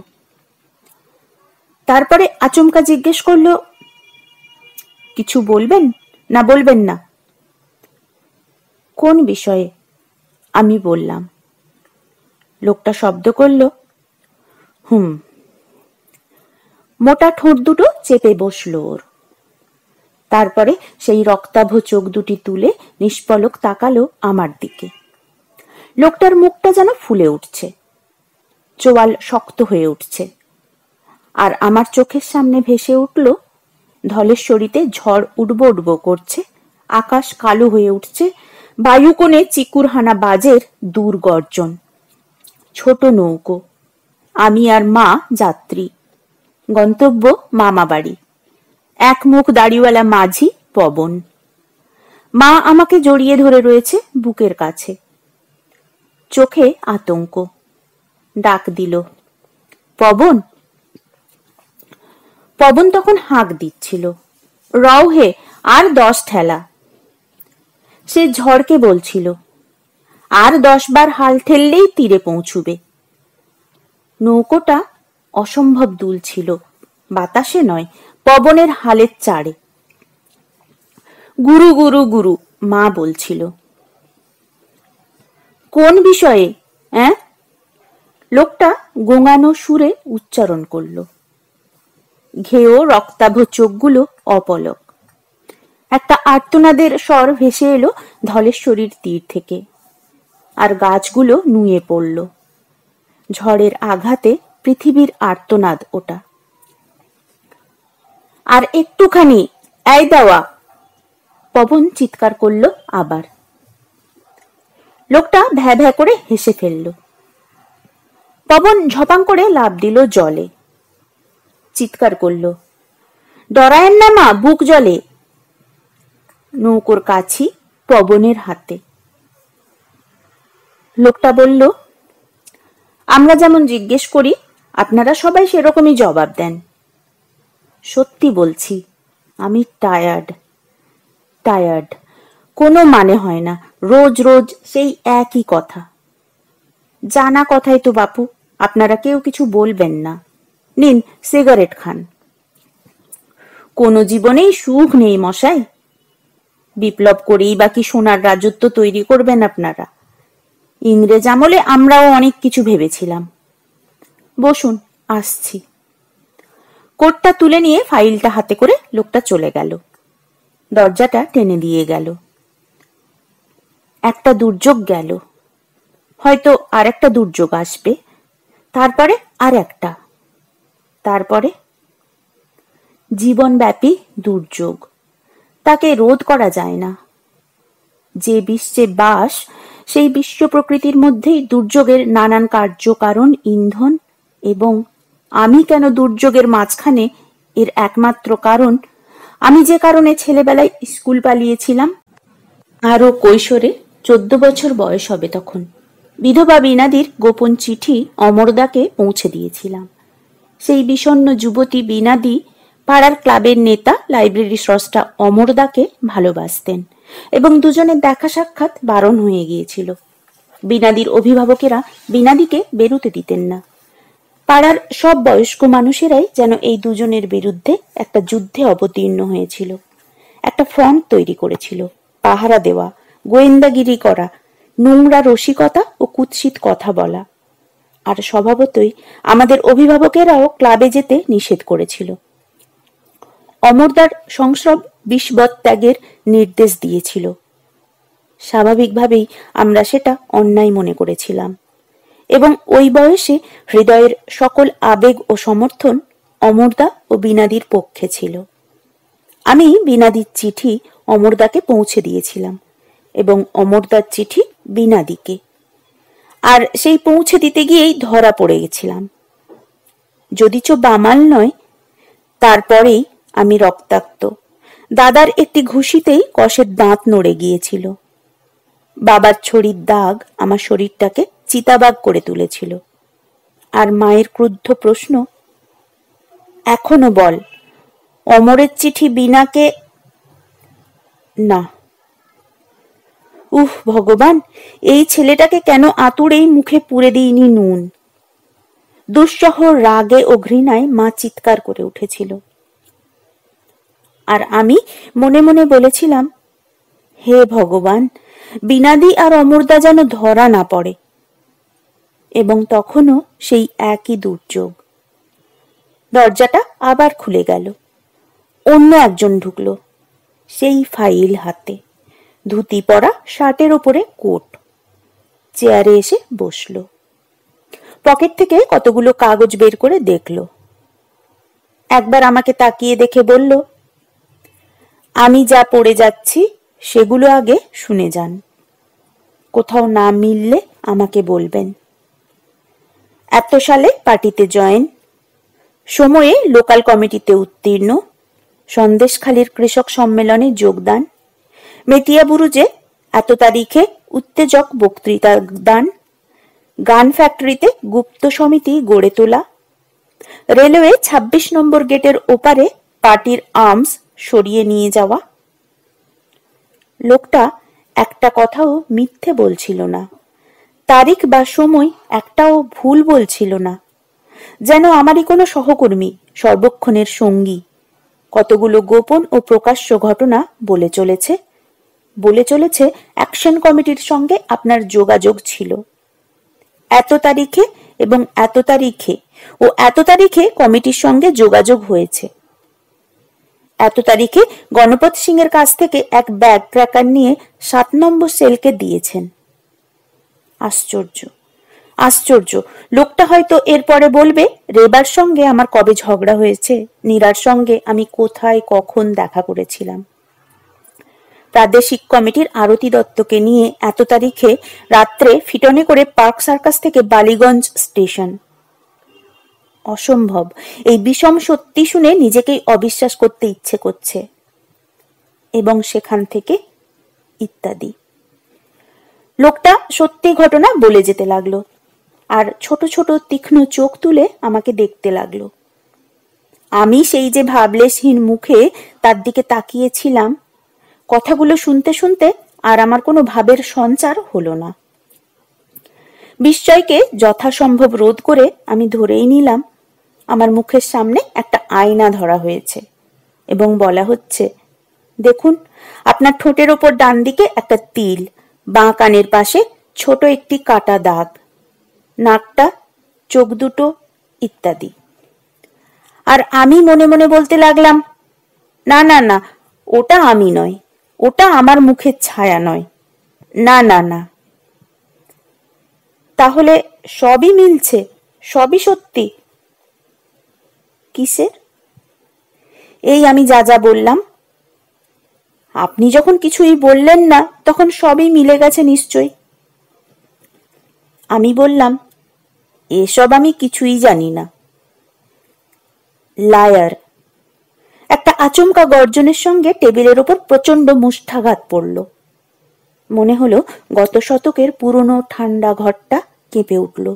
তারপরে আচমকা জিজ্ঞেস করল কিছু বলবেন না বলবেন না কোন বিষয়ে আমি বললাম লোকটা শব্দ করল হুম মোটা ঠোঁট দুটো চেপে বসলো ওর তারপরে সেই রক্তাভ চোখ দুটি তুলে নিষ্পলক তাকালো আমার দিকে লোকটার মুখটা যেন ফুলে উঠছে চোয়াল শক্ত হয়ে উঠছে আর আমার চোখের সামনে ভেসে উঠল ধলেশ্বরীতে ঝড় উঠব উঠব করছে আকাশ কালো হয়ে উঠছে বায়ুকোণে চিকুরহানা বাজের দূর গর্জন ছোট নৌকো আমি আর মা যাত্রী গন্তব্য মামাবাড়ি এক মুখ দাড়িওয়ালা মাঝি পবন মা আমাকে জড়িয়ে ধরে রয়েছে বুকের কাছে চোখে আতঙ্ক ডাক দিল পবন পবন তখন হাঁক দিচ্ছিল রওহে আর দশ ঠেলা সে ঝড়কে বলছিল আর দশ বার হাল ঠেললেই তীরে পৌঁছুবে নৌকোটা অসম্ভব দুল ছিল বাতাসে নয় পবনের হালের চারে গুরু গুরু গুরু মা বলছিল কোন বিষয়ে হ্যাঁ লোকটা গোঙানো সুরে উচ্চারণ করল ঘেও রক্তাভ চোখগুলো অপলক একটা আর্তনাদের স্বর ভেসে এলো ধলেশ্বরীর তীর থেকে আর গাছগুলো নুয়ে পড়ল ঝড়ের আঘাতে পৃথিবীর আর্তনাদ ওটা আর একটুখানি এই দেওয়া পবন চিৎকার করল আবার লোকটা ভ্যা ভ্যা করে হেসে ফেলল পবন ঝপাং করে লাভ দিল জলে চিৎকার করল ডরায়ের না মা বুক জলে নৌকোর কাছি পবনের হাতে লোকটা বলল আমরা যেমন জিজ্ঞেস করি আপনারা সবাই সেরকমই জবাব দেন সত্যি বলছি আমি টায়ার্ড টায়ার্ড কোনো মানে হয় না রোজ রোজ সেই একই কথা জানা কথাই তো বাপু আপনারা কেউ কিছু বলবেন না নিন সিগারেট খান কোনো জীবনেই সুখ নেই মশাই বিপ্লব করেই বাকি সোনার রাজত্ব তৈরি করবেন আপনারা ইংরেজ আমলে আমরাও অনেক কিছু ভেবেছিলাম বসুন আসছি কোটটা তুলে নিয়ে ফাইলটা হাতে করে লোকটা চলে গেল দরজাটা টেনে দিয়ে গেল একটা দুর্যোগ গেল হয়তো আর একটা দুর্যোগ আসবে তারপরে আর একটা তারপরে জীবনব্যাপী দুর্যোগ তাকে রোধ করা যায় না যে বিশ্বে বাস সেই বিশ্ব প্রকৃতির মধ্যেই দুর্যোগের নানান কার্যকারণ ইন্ধন এবং আমি কেন দুর্যোগের মাঝখানে এর একমাত্র কারণ আমি যে কারণে ছেলেবেলায় স্কুল পালিয়েছিলাম আরও কৈশোরে চোদ্দ বছর বয়স হবে তখন বিধবা বিনাদির গোপন চিঠি অমরদাকে পৌঁছে দিয়েছিলাম সেই বিষণ্ন যুবতী বিনাদি পাড়ার ক্লাবের নেতা লাইব্রেরি স্রষ্টা অমরদাকে ভালোবাসতেন এবং দুজনের দেখা সাক্ষাৎ বারণ হয়ে গিয়েছিল বিনাদির অভিভাবকেরা বিনাদিকে বেরুতে দিতেন না পাড়ার সব বয়স্ক মানুষেরাই যেন এই দুজনের বিরুদ্ধে একটা যুদ্ধে অবতীর্ণ হয়েছিল একটা ফ্রন্ট তৈরি করেছিল পাহারা দেওয়া গোয়েন্দাগিরি করা নোংরা রসিকতা ও কুৎসিত কথা বলা আর স্বভাবতই আমাদের অভিভাবকেরাও ক্লাবে যেতে নিষেধ করেছিল অমরদার সংশ্রম বিশবৎ ত্যাগের নির্দেশ দিয়েছিল স্বাভাবিকভাবেই আমরা সেটা অন্যায় মনে করেছিলাম এবং ওই বয়সে হৃদয়ের সকল আবেগ ও সমর্থন অমরদা ও বিনাদির পক্ষে ছিল আমি বিনাদির চিঠি অমরদাকে পৌঁছে দিয়েছিলাম এবং অমরদার চিঠি বিনাদিকে আর সেই পৌঁছে দিতে গিয়েই ধরা পড়ে গেছিলাম যদি চো বামাল নয় তারপরেই আমি রক্তাক্ত দাদার একটি ঘুষিতেই কষের দাঁত নড়ে গিয়েছিল বাবার ছড়ির দাগ আমার শরীরটাকে চিতাবাগ করে তুলেছিল আর মায়ের ক্রুদ্ধ প্রশ্ন এখনো বল অমরের চিঠি বিনাকে না উহ ভগবান এই ছেলেটাকে কেন আতুরেই মুখে পুরে দিইনি নুন দুঃসহ রাগে ও ঘৃণায় মা চিৎকার করে উঠেছিল আর আমি মনে মনে বলেছিলাম হে ভগবান বিনাদি আর অমরদা যেন ধরা না পড়ে এবং তখনও সেই একই দুর্যোগ দরজাটা আবার খুলে গেল অন্য একজন ঢুকল সেই ফাইল হাতে ধুতি পরা শার্টের ওপরে কোট চেয়ারে এসে বসল পকেট থেকে কতগুলো কাগজ বের করে দেখল একবার আমাকে তাকিয়ে দেখে বলল আমি যা পড়ে যাচ্ছি সেগুলো আগে শুনে যান কোথাও না মিললে আমাকে বলবেন এত সালে পার্টিতে জয়েন সময়ে লোকাল কমিটিতে উত্তীর্ণ সন্দেশখালীর কৃষক সম্মেলনে যোগদান মেটিয়া বুরুজে এত তারিখে উত্তেজক বক্তৃতা দান গান ফ্যাক্টরিতে গুপ্ত সমিতি গড়ে তোলা রেলওয়ে ২৬ নম্বর গেটের ওপারে পার্টির আর্মস সরিয়ে নিয়ে যাওয়া লোকটা একটা কথাও মিথ্যে বলছিল না তারিখ বা সময় একটাও ভুল বলছিল না যেন আমারই কোনো সহকর্মী সর্বক্ষণের সঙ্গী কতগুলো গোপন ও প্রকাশ্য ঘটনা বলে চলেছে বলে চলেছে অ্যাকশন কমিটির সঙ্গে আপনার যোগাযোগ ছিল এত তারিখে এবং এত তারিখে ও এত তারিখে কমিটির সঙ্গে যোগাযোগ হয়েছে এত তারিখে গণপত সিং এর কাছ থেকে এক ব্যাগ ট্র্যাকার নিয়ে সাত নম্বর সেলকে দিয়েছেন আশ্চর্য আশ্চর্য লোকটা হয়তো এরপরে বলবে রেবার সঙ্গে আমার কবে ঝগড়া হয়েছে নীরার সঙ্গে আমি কোথায় কখন দেখা করেছিলাম প্রাদেশিক কমিটির আরতি দত্তকে নিয়ে এত তারিখে রাত্রে ফিটনে করে পার্ক সার্কাস থেকে বালিগঞ্জ স্টেশন অসম্ভব এই বিষম সত্যি শুনে নিজেকেই অবিশ্বাস করতে ইচ্ছে করছে এবং সেখান থেকে ইত্যাদি লোকটা সত্যি ঘটনা বলে যেতে লাগলো আর ছোট ছোট তীক্ষ্ণ চোখ তুলে আমাকে দেখতে লাগলো আমি সেই যে ভাবলেশহীন মুখে তার দিকে তাকিয়েছিলাম কথাগুলো শুনতে শুনতে আর আমার কোনো ভাবের সঞ্চার হলো না বিস্ময়কে যথাসম্ভব রোধ করে আমি ধরেই নিলাম আমার মুখের সামনে একটা আয়না ধরা হয়েছে এবং বলা হচ্ছে দেখুন আপনার ঠোঁটের ওপর ডান দিকে একটা তিল বাঁ কানের পাশে ছোট একটি কাটা দাগ নাকটা চোখ দুটো ইত্যাদি আর আমি মনে মনে বলতে লাগলাম না না না ওটা আমি নয় ওটা আমার মুখের ছায়া নয় না না না তাহলে সবই মিলছে সবই সত্যি কিসের এই আমি যা যা বললাম আপনি যখন কিছুই বললেন না তখন সবই মিলে গেছে নিশ্চয় আমি বললাম এসব আমি কিছুই জানি না লায়ার একটা আচমকা গর্জনের সঙ্গে টেবিলের ওপর প্রচণ্ড মুষ্ঠাঘাত পড়ল মনে হলো গত শতকের পুরনো ঠান্ডা ঘরটা কেঁপে উঠল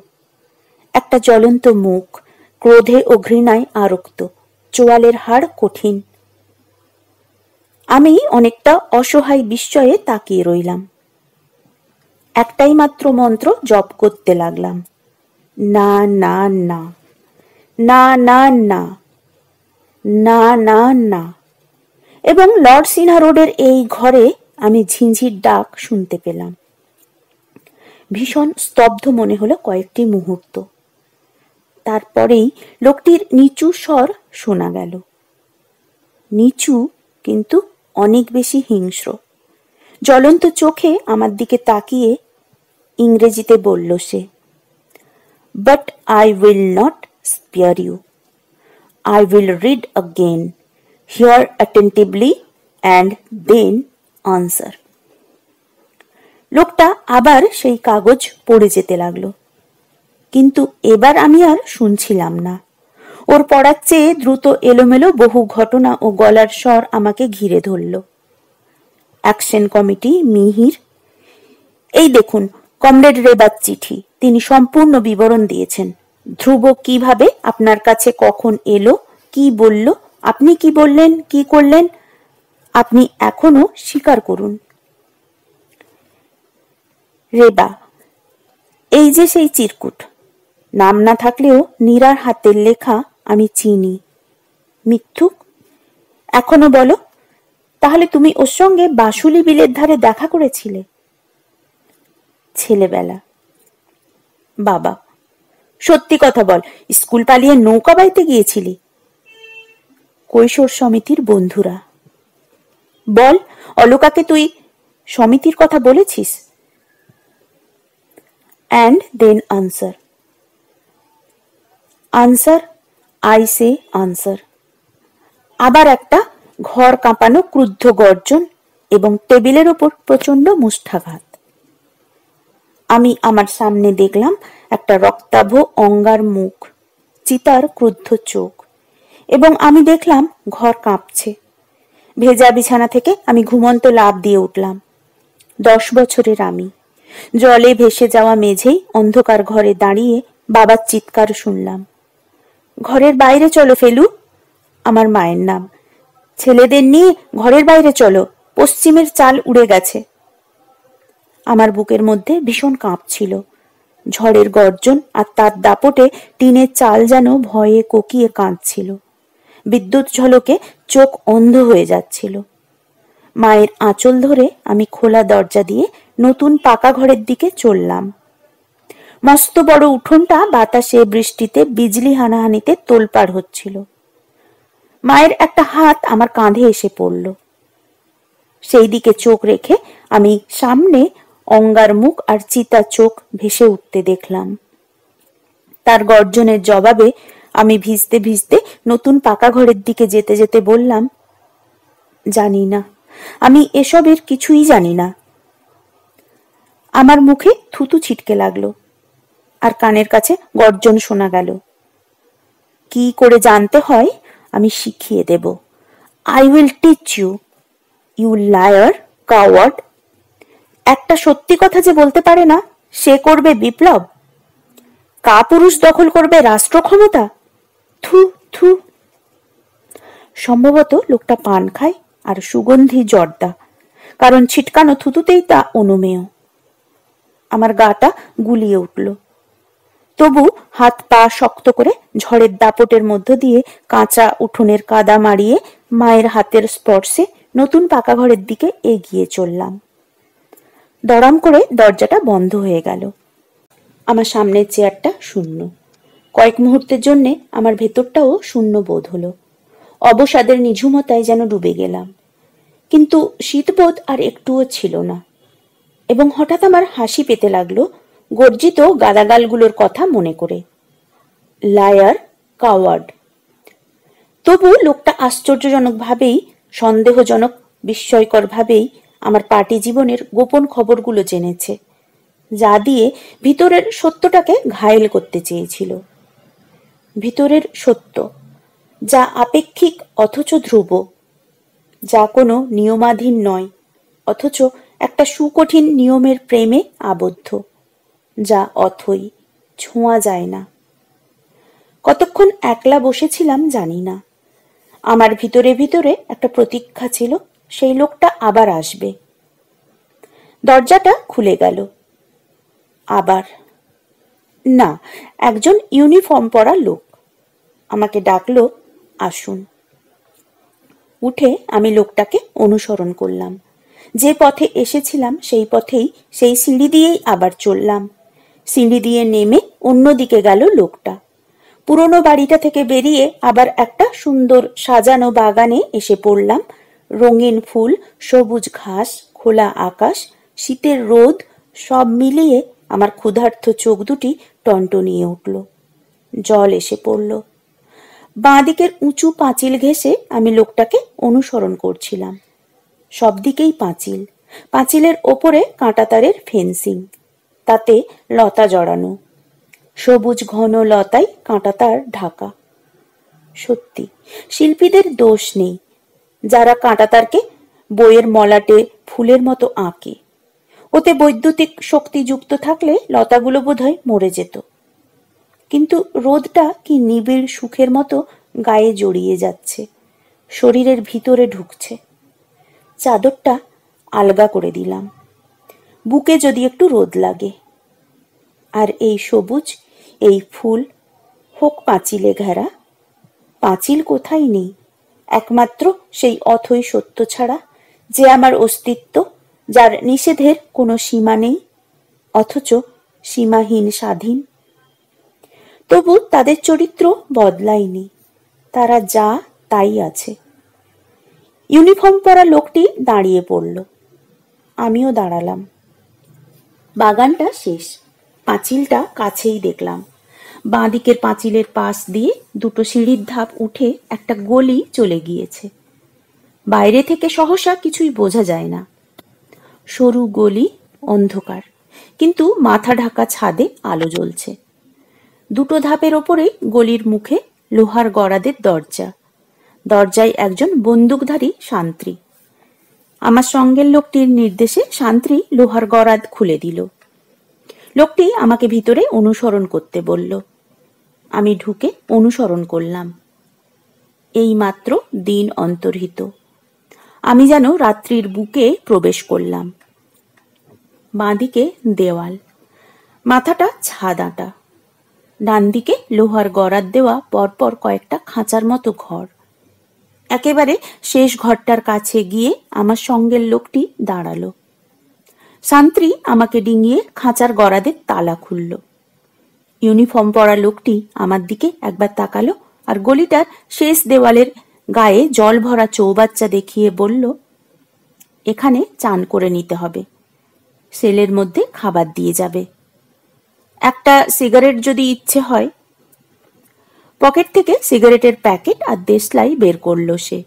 একটা জ্বলন্ত মুখ ক্রোধে ও ঘৃণায় আরক্ত চোয়ালের হাড় কঠিন আমি অনেকটা অসহায় বিস্ময়ে তাকিয়ে রইলাম একটাই মাত্র মন্ত্র জপ করতে লাগলাম না না না না না না না না না এবং লর্ড সিনহা রোডের এই ঘরে আমি ঝিঁঝির ডাক শুনতে পেলাম ভীষণ স্তব্ধ মনে হলো কয়েকটি মুহূর্ত তারপরেই লোকটির নিচু স্বর শোনা গেল নিচু কিন্তু অনেক বেশি হিংস্র জ্বলন্ত চোখে আমার দিকে তাকিয়ে ইংরেজিতে বলল সে but I will not spare you I will read again hear attentively and then answer লোকটা আবার সেই কাগজ পড়ে যেতে লাগলো কিন্তু এবার আমি আর শুনছিলাম না ওর পড়ার চেয়ে দ্রুত এলোমেলো বহু ঘটনা ও গলার স্বর আমাকে ঘিরে ধরল অ্যাকশন কমিটি মিহির এই দেখুন কমরেড রেবার চিঠি তিনি সম্পূর্ণ বিবরণ দিয়েছেন ধ্রুব কিভাবে আপনার কাছে কখন এলো কি বলল আপনি কি বললেন কি করলেন আপনি এখনো স্বীকার করুন রেবা এই যে সেই চিরকুট নাম না থাকলেও নীরার হাতের লেখা আমি চিনি মিথ্যুক এখনো বলো তাহলে তুমি ওর সঙ্গে বাসুলি বিলের ধারে দেখা করেছিলে ছেলেবেলা বাবা সত্যি কথা বল স্কুল পালিয়ে নৌকা বাইতে গিয়েছিলি কৈশোর সমিতির বন্ধুরা বল অলোকাকে তুই সমিতির কথা বলেছিস and then answer answer I say answer আবার একটা ঘর কাঁপানো ক্রুদ্ধ গর্জন এবং টেবিলের ওপর প্রচণ্ড মুষ্ঠাঘাত আমি আমার সামনে দেখলাম একটা রক্তাভ অঙ্গার মুখ চিতার ক্রুদ্ধ চোখ এবং আমি দেখলাম ঘর কাঁপছে ভেজা বিছানা থেকে আমি ঘুমন্ত লাভ দিয়ে উঠলাম দশ বছরের আমি জলে ভেসে যাওয়া মেঝেই অন্ধকার ঘরে দাঁড়িয়ে বাবার চিৎকার শুনলাম ঘরের বাইরে চলো ফেলু আমার মায়ের নাম ছেলেদের নিয়ে ঘরের বাইরে চলো পশ্চিমের চাল উড়ে গেছে আমার বুকের মধ্যে ভীষণ কাঁপছিল ঝড়ের গর্জন আর তার দাপটে টিনের চাল যেন ভয়ে কোকিয়ে কাঁদছিল বিদ্যুৎ ঝলকে চোখ অন্ধ হয়ে যাচ্ছিল মায়ের আঁচল ধরে আমি খোলা দরজা দিয়ে নতুন পাকা ঘরের দিকে চললাম মস্ত বড় উঠোনটা বাতাসে বৃষ্টিতে বিজলি হানাহানিতে তোলপাড় হচ্ছিল মায়ের একটা হাত আমার কাঁধে এসে পড়ল সেই দিকে চোখ রেখে আমি সামনে অঙ্গার মুখ আর চিতা চোখ ভেসে উঠতে দেখলাম তার গর্জনের জবাবে আমি ভিজতে ভিজতে নতুন পাকা ঘরের দিকে যেতে যেতে বললাম জানি না আমি এসবের কিছুই জানি না আমার মুখে থুতু ছিটকে লাগলো আর কানের কাছে গর্জন শোনা গেল কি করে জানতে হয় আমি শিখিয়ে দেব I will teach you you liar coward একটা সত্যি কথা যে বলতে পারে না সে করবে বিপ্লব কা পুরুষ দখল করবে রাষ্ট্র ক্ষমতা থু থু সম্ভবত লোকটা পান খায় আর সুগন্ধি জর্দা কারণ ছিটকানো থুতুতেই তা অনুমেয় আমার গাটা গুলিয়ে উঠল তবু হাত পা শক্ত করে ঝড়ের দাপটের মধ্য দিয়ে কাঁচা উঠোনের কাদা মারিয়ে মায়ের হাতের স্পর্শে নতুন পাকা ঘরের দিকে এগিয়ে চললাম দড়াম করে দরজাটা বন্ধ হয়ে গেল আমার সামনের চেয়ারটা শূন্য কয়েক মুহূর্তের জন্যে আমার ভেতরটাও শূন্য বোধ হলো অবসাদের নিঝুমতায় যেন ডুবে গেলাম কিন্তু শীতবোধ আর একটুও ছিল না এবং হঠাৎ আমার হাসি পেতে লাগলো গর্জিত গাদাগালগুলোর কথা মনে করে লায়ার কাওয়ার্ড তবু লোকটা আশ্চর্যজনকভাবেই সন্দেহজনক বিস্ময়করভাবেই আমার পার্টি জীবনের গোপন খবরগুলো জেনেছে যা দিয়ে ভিতরের সত্যটাকে ঘায়েল করতে চেয়েছিল ভিতরের সত্য যা আপেক্ষিক অথচ ধ্রুব যা কোনো নিয়মাধীন নয় অথচ একটা সুকঠিন নিয়মের প্রেমে আবদ্ধ যা অথই ছোঁয়া যায় না কতক্ষণ একলা বসেছিলাম জানি না আমার ভিতরে ভিতরে একটা প্রতীক্ষা ছিল সেই লোকটা আবার আসবে দরজাটা খুলে গেল আবার না একজন ইউনিফর্ম পরা লোক আমাকে ডাকলো আসুন উঠে আমি লোকটাকে অনুসরণ করলাম যে পথে এসেছিলাম সেই পথেই সেই সিঁড়ি দিয়েই আবার চললাম সিঁড়ি দিয়ে নেমে অন্যদিকে গেল লোকটা পুরনো বাড়িটা থেকে বেরিয়ে আবার একটা সুন্দর সাজানো বাগানে এসে পড়লাম রঙিন ফুল সবুজ ঘাস খোলা আকাশ শীতের রোদ সব মিলিয়ে আমার ক্ষুধার্থ চোখ দুটি টনটনিয়ে উঠল জল এসে পড়ল বাঁদিকের উঁচু পাঁচিল ঘেসে আমি লোকটাকে অনুসরণ করছিলাম সব দিকেই পাঁচিল পাঁচিলের ওপরে কাঁটাতারের ফেন্সিং তাতে লতা জড়ানো সবুজ ঘন লতায় কাঁটা তার ঢাকা সত্যি শিল্পীদের দোষ নেই যারা কাঁটা তারকে বইয়ের মলাটে ফুলের মতো আঁকে ওতে বৈদ্যুতিক শক্তি যুক্ত থাকলে লতাগুলো বোধহয় মরে যেত কিন্তু রোদটা কি নিবিড় সুখের মতো গায়ে জড়িয়ে যাচ্ছে শরীরের ভিতরে ঢুকছে চাদরটা আলগা করে দিলাম বুকে যদি একটু রোদ লাগে আর এই সবুজ এই ফুল হোক পাঁচিলে ঘেরা পাঁচিল কোথায় নেই একমাত্র সেই অথই সত্য ছাড়া যে আমার অস্তিত্ব যার নিষেধের কোনো সীমা নেই অথচ সীমাহীন স্বাধীন তবু তাদের চরিত্র বদলায়নি তারা যা তাই আছে ইউনিফর্ম পরা লোকটি দাঁড়িয়ে পড়ল আমিও দাঁড়ালাম বাগানটা শেষ পাঁচিলটা কাছেই দেখলাম বাঁদিকের পাঁচিলের পাশ দিয়ে দুটো সিঁড়ির ধাপ উঠে একটা গলি চলে গিয়েছে বাইরে থেকে সহসা কিছুই বোঝা যায় না সরু গলি অন্ধকার কিন্তু মাথা ঢাকা ছাদে আলো জ্বলছে দুটো ধাপের ওপরেই গলির মুখে লোহার গড়াদের দরজা দরজায় একজন বন্দুকধারী সান্ত্রী আমার সঙ্গের লোকটির নির্দেশে শান্তি লোহার গরাদ খুলে দিল লোকটি আমাকে ভিতরে অনুসরণ করতে বলল আমি ঢুকে অনুসরণ করলাম এই মাত্র দিন অন্তর্হিত আমি যেন রাত্রির বুকে প্রবেশ করলাম বাঁদিকে দেওয়াল মাথাটা ছাদ আঁটা ডান দিকে লোহার গড়ার দেওয়া পরপর কয়েকটা খাঁচার মতো ঘর একেবারে শেষ ঘরটার কাছে গিয়ে আমার সঙ্গের লোকটি দাঁড়ালো শান্ত্রী আমাকে ডিঙিয়ে খাঁচার গড়াদের তালা খুলল ইউনিফর্ম পরা লোকটি আমার দিকে একবার তাকালো আর গলিটার শেষ দেওয়ালের গায়ে জল ভরা চৌবাচ্চা দেখিয়ে বলল এখানে চান করে নিতে হবে সেলের মধ্যে খাবার দিয়ে যাবে একটা সিগারেট যদি ইচ্ছে হয় পকেট থেকে সিগারেটের প্যাকেট আর দেশলাই বের করল সে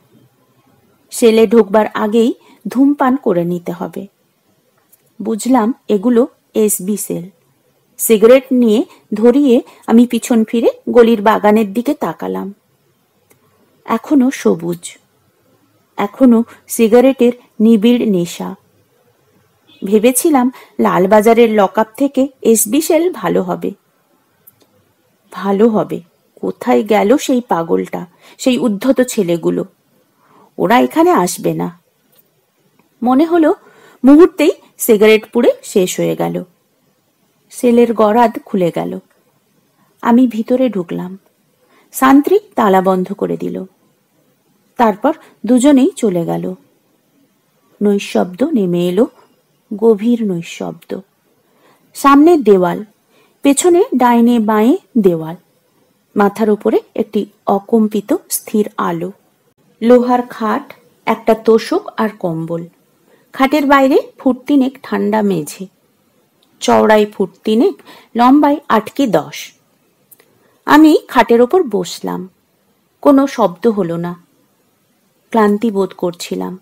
সেলে ঢুকবার আগেই ধূমপান করে নিতে হবে বুঝলাম এগুলো এসবি সেল সিগারেট নিয়ে ধরিয়ে আমি পিছন ফিরে গলির বাগানের দিকে তাকালাম এখনো সবুজ এখনো সিগারেটের নিবিড় নেশা ভেবেছিলাম লালবাজারের লকআপ থেকে এসবি সেল ভালো হবে ভালো হবে কোথায় গেল সেই পাগলটা সেই উদ্ধত ছেলেগুলো ওরা এখানে আসবে না মনে হলো মুহূর্তেই সিগারেট পুড়ে শেষ হয়ে গেল সেলের গরাদ খুলে গেল আমি ভিতরে ঢুকলাম সান্ত্রিক তালা বন্ধ করে দিল তারপর দুজনেই চলে গেল নৈশব্দ নেমে এলো গভীর নৈশব্দ সামনে দেওয়াল পেছনে ডাইনে বাঁয়ে দেওয়াল মাথার উপরে একটি অকম্পিত স্থির আলো লোহার খাট একটা তোষক আর কম্বল খাটের বাইরে ফুট তিনেক ঠান্ডা মেঝে চওড়ায় ফুট তিনেক লম্বায় আটকে দশ আমি খাটের ওপর বসলাম কোনো শব্দ হলো না ক্লান্তি বোধ করছিলাম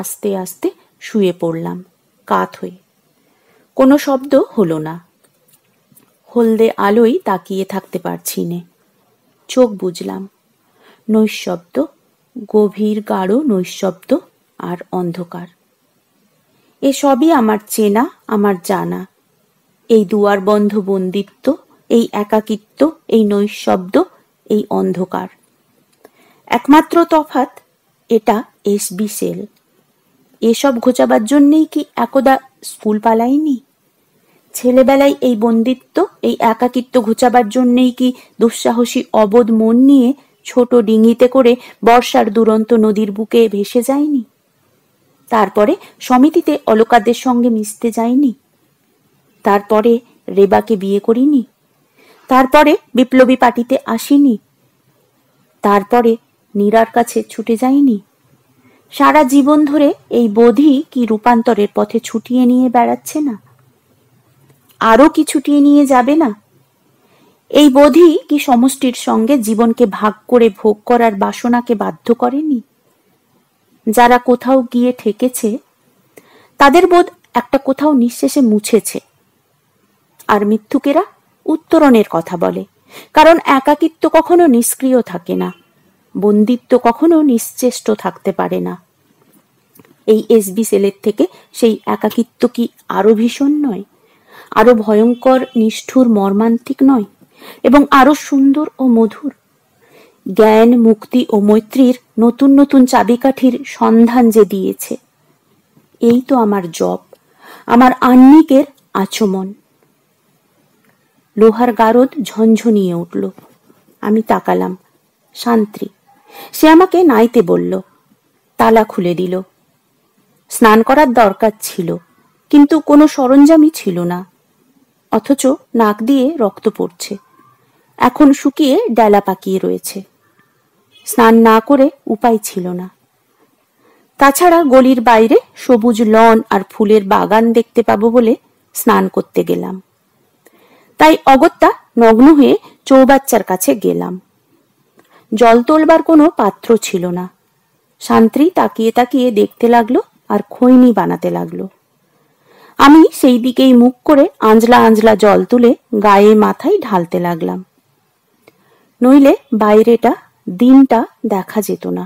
আস্তে আস্তে শুয়ে পড়লাম কাত হয়ে কোনো শব্দ হলো না হলদে আলোয় তাকিয়ে থাকতে পারছি নে চোখ বুঝলাম নৈশব্দ গভীর গাঢ় নৈশব্দ আর অন্ধকার এসবই আমার চেনা আমার জানা এই দুয়ার বন্ধ বন্দিত্ব এই একাকিত্ব এই নৈশব্দ এই অন্ধকার একমাত্র তফাত এটা বি সেল এসব ঘোচাবার জন্যেই কি একদা স্কুল পালাইনি ছেলেবেলায় এই বন্দিত্ব এই একাকিত্ব ঘুচাবার জন্যেই কি দুঃসাহসী অবধ মন নিয়ে ছোট ডিঙিতে করে বর্ষার দুরন্ত নদীর বুকে ভেসে যায়নি তারপরে সমিতিতে অলকাদের সঙ্গে মিশতে যায়নি তারপরে রেবাকে বিয়ে করিনি তারপরে বিপ্লবী পার্টিতে আসিনি তারপরে নীরার কাছে ছুটে যায়নি সারা জীবন ধরে এই বোধি কি রূপান্তরের পথে ছুটিয়ে নিয়ে বেড়াচ্ছে না আরও কি ছুটিয়ে নিয়ে যাবে না এই বোধি কি সমষ্টির সঙ্গে জীবনকে ভাগ করে ভোগ করার বাসনাকে বাধ্য করেনি যারা কোথাও গিয়ে ঠেকেছে তাদের বোধ একটা কোথাও নিঃশেষে মুছেছে আর মিথ্যুকেরা উত্তরণের কথা বলে কারণ একাকিত্ব কখনো নিষ্ক্রিয় থাকে না বন্দিত্ব কখনো নিশ্চেষ্ট থাকতে পারে না এই এসবি সেলের থেকে সেই একাকিত্ব কি আরো ভীষণ নয় আরো ভয়ঙ্কর নিষ্ঠুর মর্মান্তিক নয় এবং আরো সুন্দর ও মধুর জ্ঞান মুক্তি ও মৈত্রীর নতুন নতুন চাবিকাঠির সন্ধান যে দিয়েছে এই তো আমার জব আমার আন্নিকের আচমন লোহার গারদ ঝনঝনিয়ে উঠল আমি তাকালাম শান্তি সে আমাকে নাইতে বলল তালা খুলে দিল স্নান করার দরকার ছিল কিন্তু কোনো সরঞ্জামই ছিল না অথচ নাক দিয়ে রক্ত পড়ছে এখন শুকিয়ে ডেলা পাকিয়ে রয়েছে স্নান না করে উপায় ছিল না তাছাড়া গলির বাইরে সবুজ লন আর ফুলের বাগান দেখতে পাবো বলে স্নান করতে গেলাম তাই অগত্যা নগ্ন হয়ে চৌবাচ্চার কাছে গেলাম জল তোলবার কোনো পাত্র ছিল না শান্ত্রী তাকিয়ে তাকিয়ে দেখতে লাগলো আর খৈনি বানাতে লাগলো আমি সেই দিকেই মুখ করে আঞ্জলা আঞ্জলা জল তুলে গায়ে মাথায় ঢালতে লাগলাম নইলে বাইরেটা দিনটা দেখা যেত না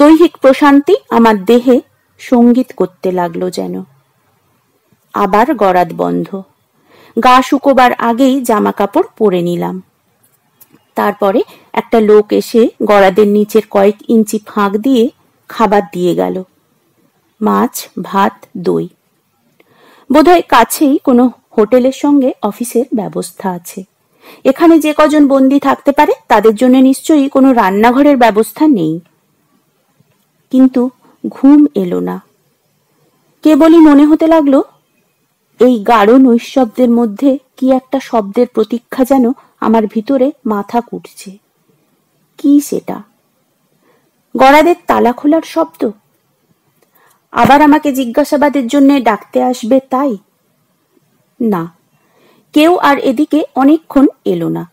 দৈহিক প্রশান্তি আমার দেহে সঙ্গীত করতে লাগলো যেন আবার গরাদ বন্ধ গা শুকোবার আগেই জামা কাপড় পরে নিলাম তারপরে একটা লোক এসে গড়াদের নিচের কয়েক ইঞ্চি ফাঁক দিয়ে খাবার দিয়ে গেল মাছ ভাত দই বোধহয় কাছেই কোনো হোটেলের সঙ্গে অফিসের ব্যবস্থা আছে এখানে যে কজন বন্দি থাকতে পারে তাদের জন্য নিশ্চয়ই কোনো রান্নাঘরের ব্যবস্থা নেই কিন্তু ঘুম এলো না কেবলই মনে হতে লাগলো এই গাঢ় নৈশব্দের মধ্যে কি একটা শব্দের প্রতীক্ষা যেন আমার ভিতরে মাথা কুটছে কি সেটা গড়াদের তালা খোলার শব্দ আবার আমাকে জিজ্ঞাসাবাদের জন্য ডাকতে আসবে তাই না কেউ আর এদিকে অনেকক্ষণ এলো না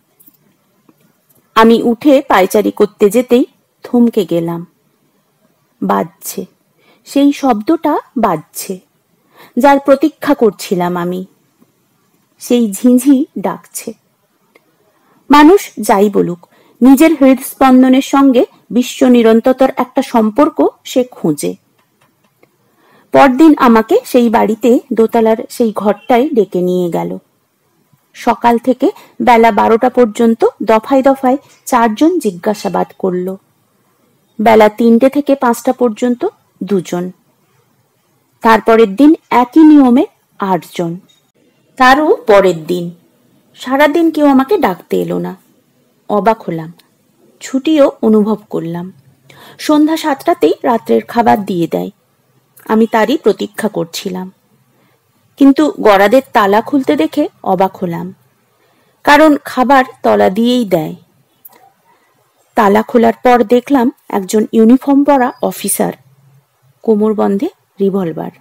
আমি উঠে পায়চারি করতে যেতেই থমকে গেলাম বাজছে সেই শব্দটা বাজছে যার প্রতীক্ষা করছিলাম আমি সেই ঝিঝি ডাকছে মানুষ যাই বলুক নিজের হৃদস্পন্দনের সঙ্গে বিশ্ব নিরন্ততর একটা সম্পর্ক সে খুঁজে পরদিন আমাকে সেই বাড়িতে দোতলার সেই ঘরটাই ডেকে নিয়ে গেল সকাল থেকে বেলা বারোটা পর্যন্ত দফায় দফায় চারজন জিজ্ঞাসাবাদ করল বেলা তিনটে থেকে পাঁচটা পর্যন্ত দুজন তারপরের দিন একই নিয়মে আটজন তারও পরের দিন সারাদিন কেউ আমাকে ডাকতে এলো না অবাক হলাম ছুটিও অনুভব করলাম সন্ধ্যা সাতটাতেই রাত্রের খাবার দিয়ে দেয় আমি তারই প্রতীক্ষা করছিলাম কিন্তু গড়াদের তালা খুলতে দেখে অবাক হলাম কারণ খাবার তলা দিয়েই দেয় তালা খোলার পর দেখলাম একজন ইউনিফর্ম পরা অফিসার কোমর বন্ধে রিভলভার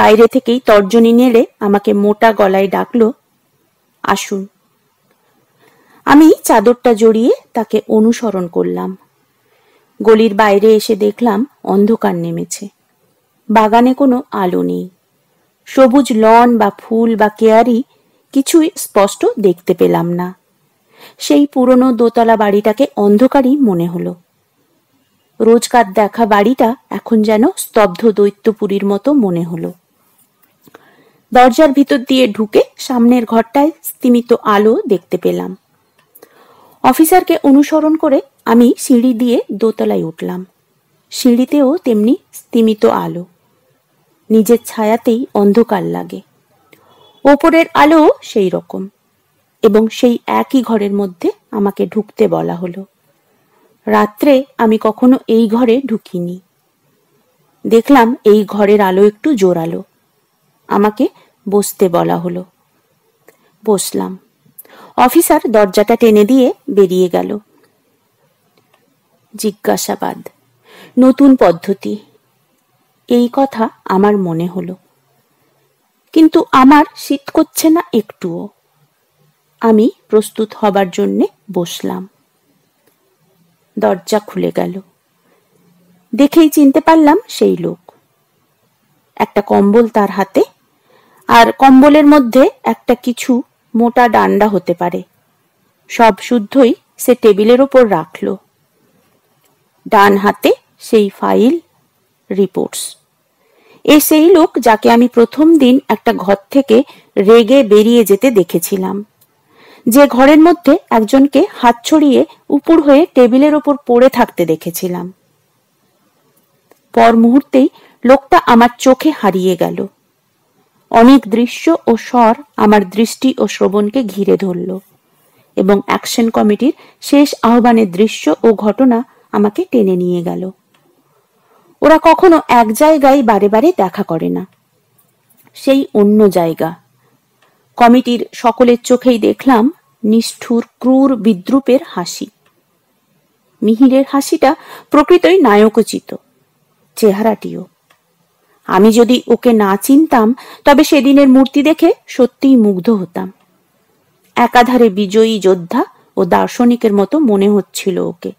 বাইরে থেকেই তর্জনী নেড়ে আমাকে মোটা গলায় ডাকল আসুন আমি চাদরটা জড়িয়ে তাকে অনুসরণ করলাম গলির বাইরে এসে দেখলাম অন্ধকার নেমেছে বাগানে কোনো আলো নেই সবুজ লন বা ফুল বা কেয়ারি কিছুই স্পষ্ট দেখতে পেলাম না সেই পুরনো দোতলা বাড়িটাকে অন্ধকারই মনে হলো রোজকার দেখা বাড়িটা এখন যেন স্তব্ধ দৈত্যপুরীর মতো মনে হলো দরজার ভিতর দিয়ে ঢুকে সামনের ঘরটায় স্তিমিত আলো দেখতে পেলাম অফিসারকে অনুসরণ করে আমি সিঁড়ি দিয়ে দোতলায় উঠলাম সিঁড়িতেও তেমনি স্তিমিত আলো নিজের ছায়াতেই অন্ধকার লাগে ওপরের আলো সেই রকম এবং সেই একই ঘরের মধ্যে আমাকে ঢুকতে বলা হলো রাত্রে আমি কখনো এই ঘরে ঢুকিনি দেখলাম এই ঘরের আলো একটু জোরালো আমাকে বসতে বলা হলো বসলাম অফিসার দরজাটা টেনে দিয়ে বেরিয়ে গেল জিজ্ঞাসাবাদ নতুন পদ্ধতি এই কথা আমার মনে হলো কিন্তু আমার শীত করছে না একটুও আমি প্রস্তুত হবার জন্যে বসলাম দরজা খুলে গেল দেখেই চিনতে পারলাম সেই লোক একটা কম্বল তার হাতে আর কম্বলের মধ্যে একটা কিছু মোটা ডান্ডা হতে পারে সব শুদ্ধই সে টেবিলের ওপর রাখল ডান হাতে সেই ফাইল রিপোর্টস এ সেই লোক যাকে আমি প্রথম দিন একটা ঘর থেকে রেগে বেরিয়ে যেতে দেখেছিলাম যে ঘরের মধ্যে একজনকে হাত ছড়িয়ে উপর হয়ে টেবিলের ওপর পড়ে থাকতে দেখেছিলাম পর মুহূর্তেই লোকটা আমার চোখে হারিয়ে গেল অনেক দৃশ্য ও স্বর আমার দৃষ্টি ও শ্রবণকে ঘিরে ধরল এবং অ্যাকশন কমিটির শেষ আহ্বানের দৃশ্য ও ঘটনা আমাকে টেনে নিয়ে গেল ওরা কখনো এক জায়গায় বারে বারে দেখা করে না সেই অন্য জায়গা কমিটির সকলের চোখেই দেখলাম নিষ্ঠুর ক্রূর বিদ্রুপের হাসি মিহিরের হাসিটা প্রকৃতই নায়কোচিত চেহারাটিও আমি যদি ওকে না চিনতাম তবে সেদিনের মূর্তি দেখে সত্যিই মুগ্ধ হতাম একাধারে বিজয়ী যোদ্ধা ও দার্শনিকের মতো মনে হচ্ছিল ওকে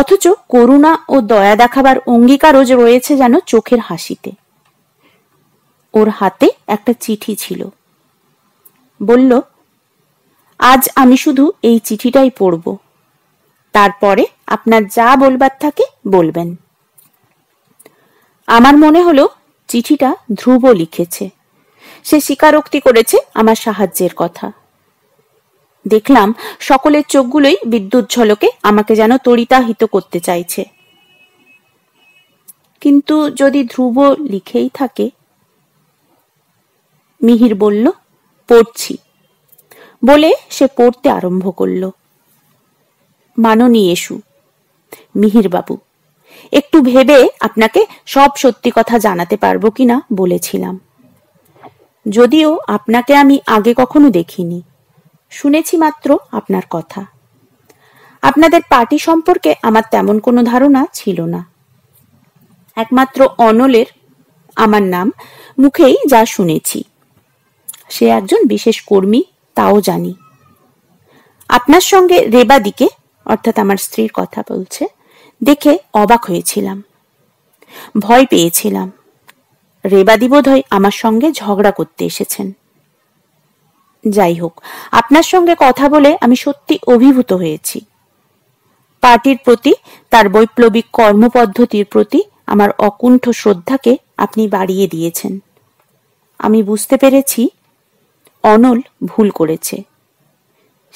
অথচ করুণা ও দয়া দেখাবার অঙ্গীকারও রয়েছে যেন চোখের হাসিতে ওর হাতে একটা চিঠি ছিল বলল আজ আমি শুধু এই চিঠিটাই পড়ব তারপরে আপনার যা বলবার থাকে বলবেন আমার মনে হলো চিঠিটা ধ্রুব লিখেছে সে স্বীকারোক্তি করেছে আমার সাহায্যের কথা দেখলাম সকলের চোখগুলোই বিদ্যুৎ ঝলকে আমাকে যেন তরিতাহিত করতে চাইছে কিন্তু যদি ধ্রুব লিখেই থাকে মিহির বলল পড়ছি বলে সে পড়তে আরম্ভ করল মাননী এসু মিহিরবাবু একটু ভেবে আপনাকে সব সত্যি কথা জানাতে পারবো কিনা বলেছিলাম যদিও আপনাকে আমি আগে কখনো দেখিনি শুনেছি মাত্র আপনার কথা আপনাদের পার্টি সম্পর্কে আমার তেমন কোনো ধারণা ছিল না একমাত্র অনলের আমার নাম মুখেই যা শুনেছি সে একজন বিশেষ কর্মী তাও জানি আপনার সঙ্গে রেবাদিকে অর্থাৎ আমার স্ত্রীর কথা বলছে দেখে অবাক হয়েছিলাম ভয় পেয়েছিলাম রেবাদি বোধহয় আমার সঙ্গে ঝগড়া করতে এসেছেন যাই হোক আপনার সঙ্গে কথা বলে আমি সত্যি অভিভূত হয়েছি পার্টির প্রতি তার বৈপ্লবিক কর্মপদ্ধতির প্রতি আমার অকুণ্ঠ শ্রদ্ধাকে আপনি বাড়িয়ে দিয়েছেন আমি বুঝতে পেরেছি অনল ভুল করেছে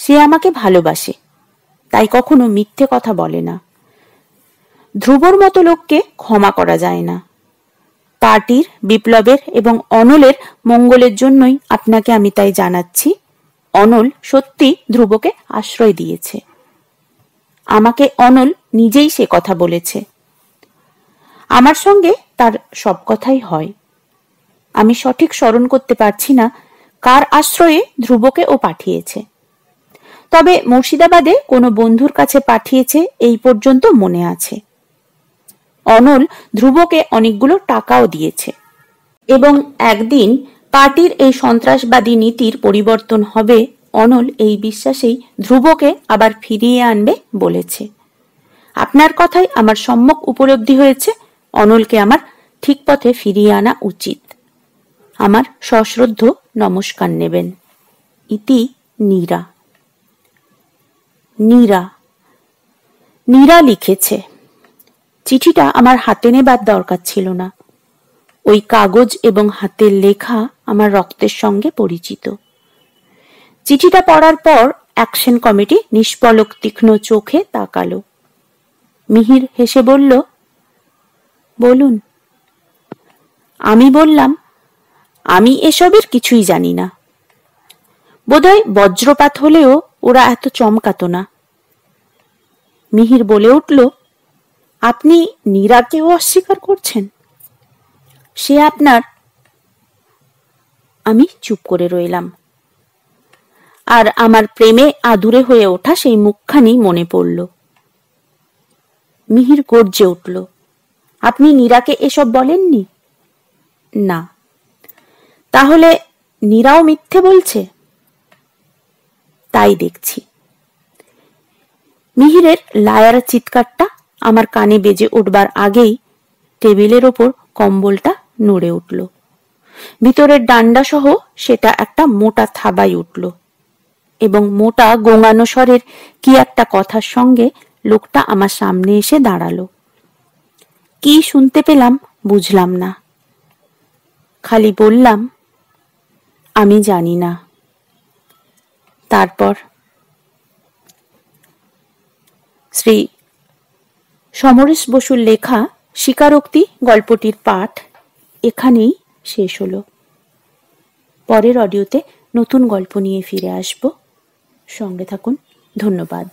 সে আমাকে ভালোবাসে তাই কখনো মিথ্যে কথা বলে না ধ্রুবর মতো লোককে ক্ষমা করা যায় না পার্টির বিপ্লবের এবং অনলের মঙ্গলের জন্যই আপনাকে আমি তাই জানাচ্ছি অনল সত্যি ধ্রুবকে আশ্রয় দিয়েছে আমাকে অনল নিজেই সে কথা বলেছে আমার সঙ্গে তার সব কথাই হয় আমি সঠিক স্মরণ করতে পারছি না কার আশ্রয়ে ধ্রুবকে ও পাঠিয়েছে তবে মুর্শিদাবাদে কোনো বন্ধুর কাছে পাঠিয়েছে এই পর্যন্ত মনে আছে অনল ধ্রুবকে অনেকগুলো টাকাও দিয়েছে এবং একদিন পার্টির এই সন্ত্রাসবাদী নীতির পরিবর্তন হবে অনল এই বিশ্বাসেই ধ্রুবকে আবার ফিরিয়ে আনবে বলেছে আপনার কথাই আমার সম্যক উপলব্ধি হয়েছে অনলকে আমার ঠিক পথে ফিরিয়ে আনা উচিত আমার সশ্রদ্ধ নমস্কার নেবেন ইতি নীরা নীরা নীরা লিখেছে চিঠিটা আমার হাতে নেবার দরকার ছিল না ওই কাগজ এবং হাতের লেখা আমার রক্তের সঙ্গে পরিচিত চিঠিটা পড়ার পর অ্যাকশন কমিটি নিষ্পলক তীক্ষ্ণ চোখে তাকালো মিহির হেসে বলল বলুন আমি বললাম আমি এসবের কিছুই জানি না বোধহয় বজ্রপাত হলেও ওরা এত চমকাত না মিহির বলে উঠল আপনি নীরাকেও অস্বীকার করছেন সে আপনার আমি চুপ করে রইলাম আর আমার প্রেমে আদুরে হয়ে ওঠা সেই মুখখানি মনে পড়ল মিহির গর্জে উঠল আপনি নীরাকে এসব বলেননি না তাহলে নীরাও মিথ্যে বলছে তাই দেখছি মিহিরের লায়ার চিৎকারটা আমার কানে বেজে উঠবার আগেই টেবিলের ওপর কম্বলটা নড়ে উঠল ভিতরের ডান্ডা সহ সেটা একটা মোটা থাবাই উঠল এবং মোটা গোঙানো স্বরের কি একটা কথার সঙ্গে লোকটা আমার সামনে এসে দাঁড়ালো কি শুনতে পেলাম বুঝলাম না খালি বললাম আমি জানি না তারপর শ্রী সমরেশ বসুর লেখা স্বীকারোক্তি গল্পটির পাঠ এখানেই শেষ হলো পরের অডিওতে নতুন গল্প নিয়ে ফিরে আসব সঙ্গে থাকুন ধন্যবাদ